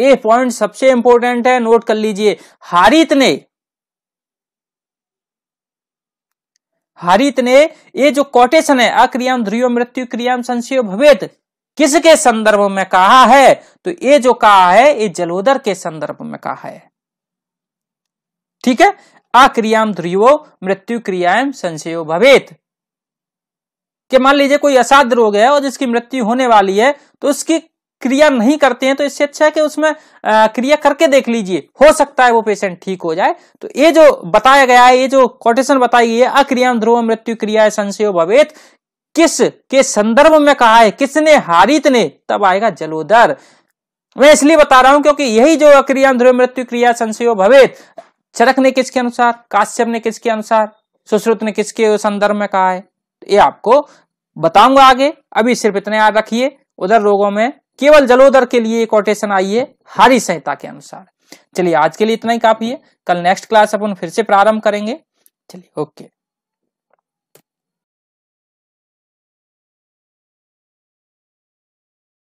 ये पॉइंट सबसे इंपॉर्टेंट है नोट कर लीजिए हारित ने हारित ने ये जो कोटेशन है अक्रियाम ध्रुव मृत्यु क्रियाम संशय भवेत किसके संदर्भ में कहा है तो ये जो कहा है ये जलोदर के संदर्भ में कहा है ठीक है अक्रिया ध्रुवो मृत्यु क्रियाम संशय भवेत कि मान लीजिए कोई असाध रोग है और जिसकी मृत्यु होने वाली है तो उसकी क्रिया नहीं करते हैं तो इससे अच्छा है कि उसमें आ, क्रिया करके देख लीजिए हो सकता है वो पेशेंट ठीक हो जाए तो ये जो बताया गया है ये जो कोटेशन बताई गई है अक्रियाम ध्रुव मृत्यु क्रिया संशय भवेत किस के संदर्भ में कहा है किसने हारित ने तब आएगा जलोदर मैं इसलिए बता रहा हूं क्योंकि यही जो अक्रियाम ध्रुव मृत्यु क्रिया संशय भवेत चरक ने किसके अनुसार काश्यप ने किसके अनुसार सुश्रुत ने किसके संदर्भ में कहा है ये आपको बताऊंगा आगे अभी सिर्फ इतने याद रखिए उधर रोगों में केवल जलोदर के लिए कोटेशन आई है हरि संहिता के अनुसार चलिए आज के लिए इतना ही काफी है कल नेक्स्ट क्लास अपन फिर से प्रारंभ करेंगे चलिए ओके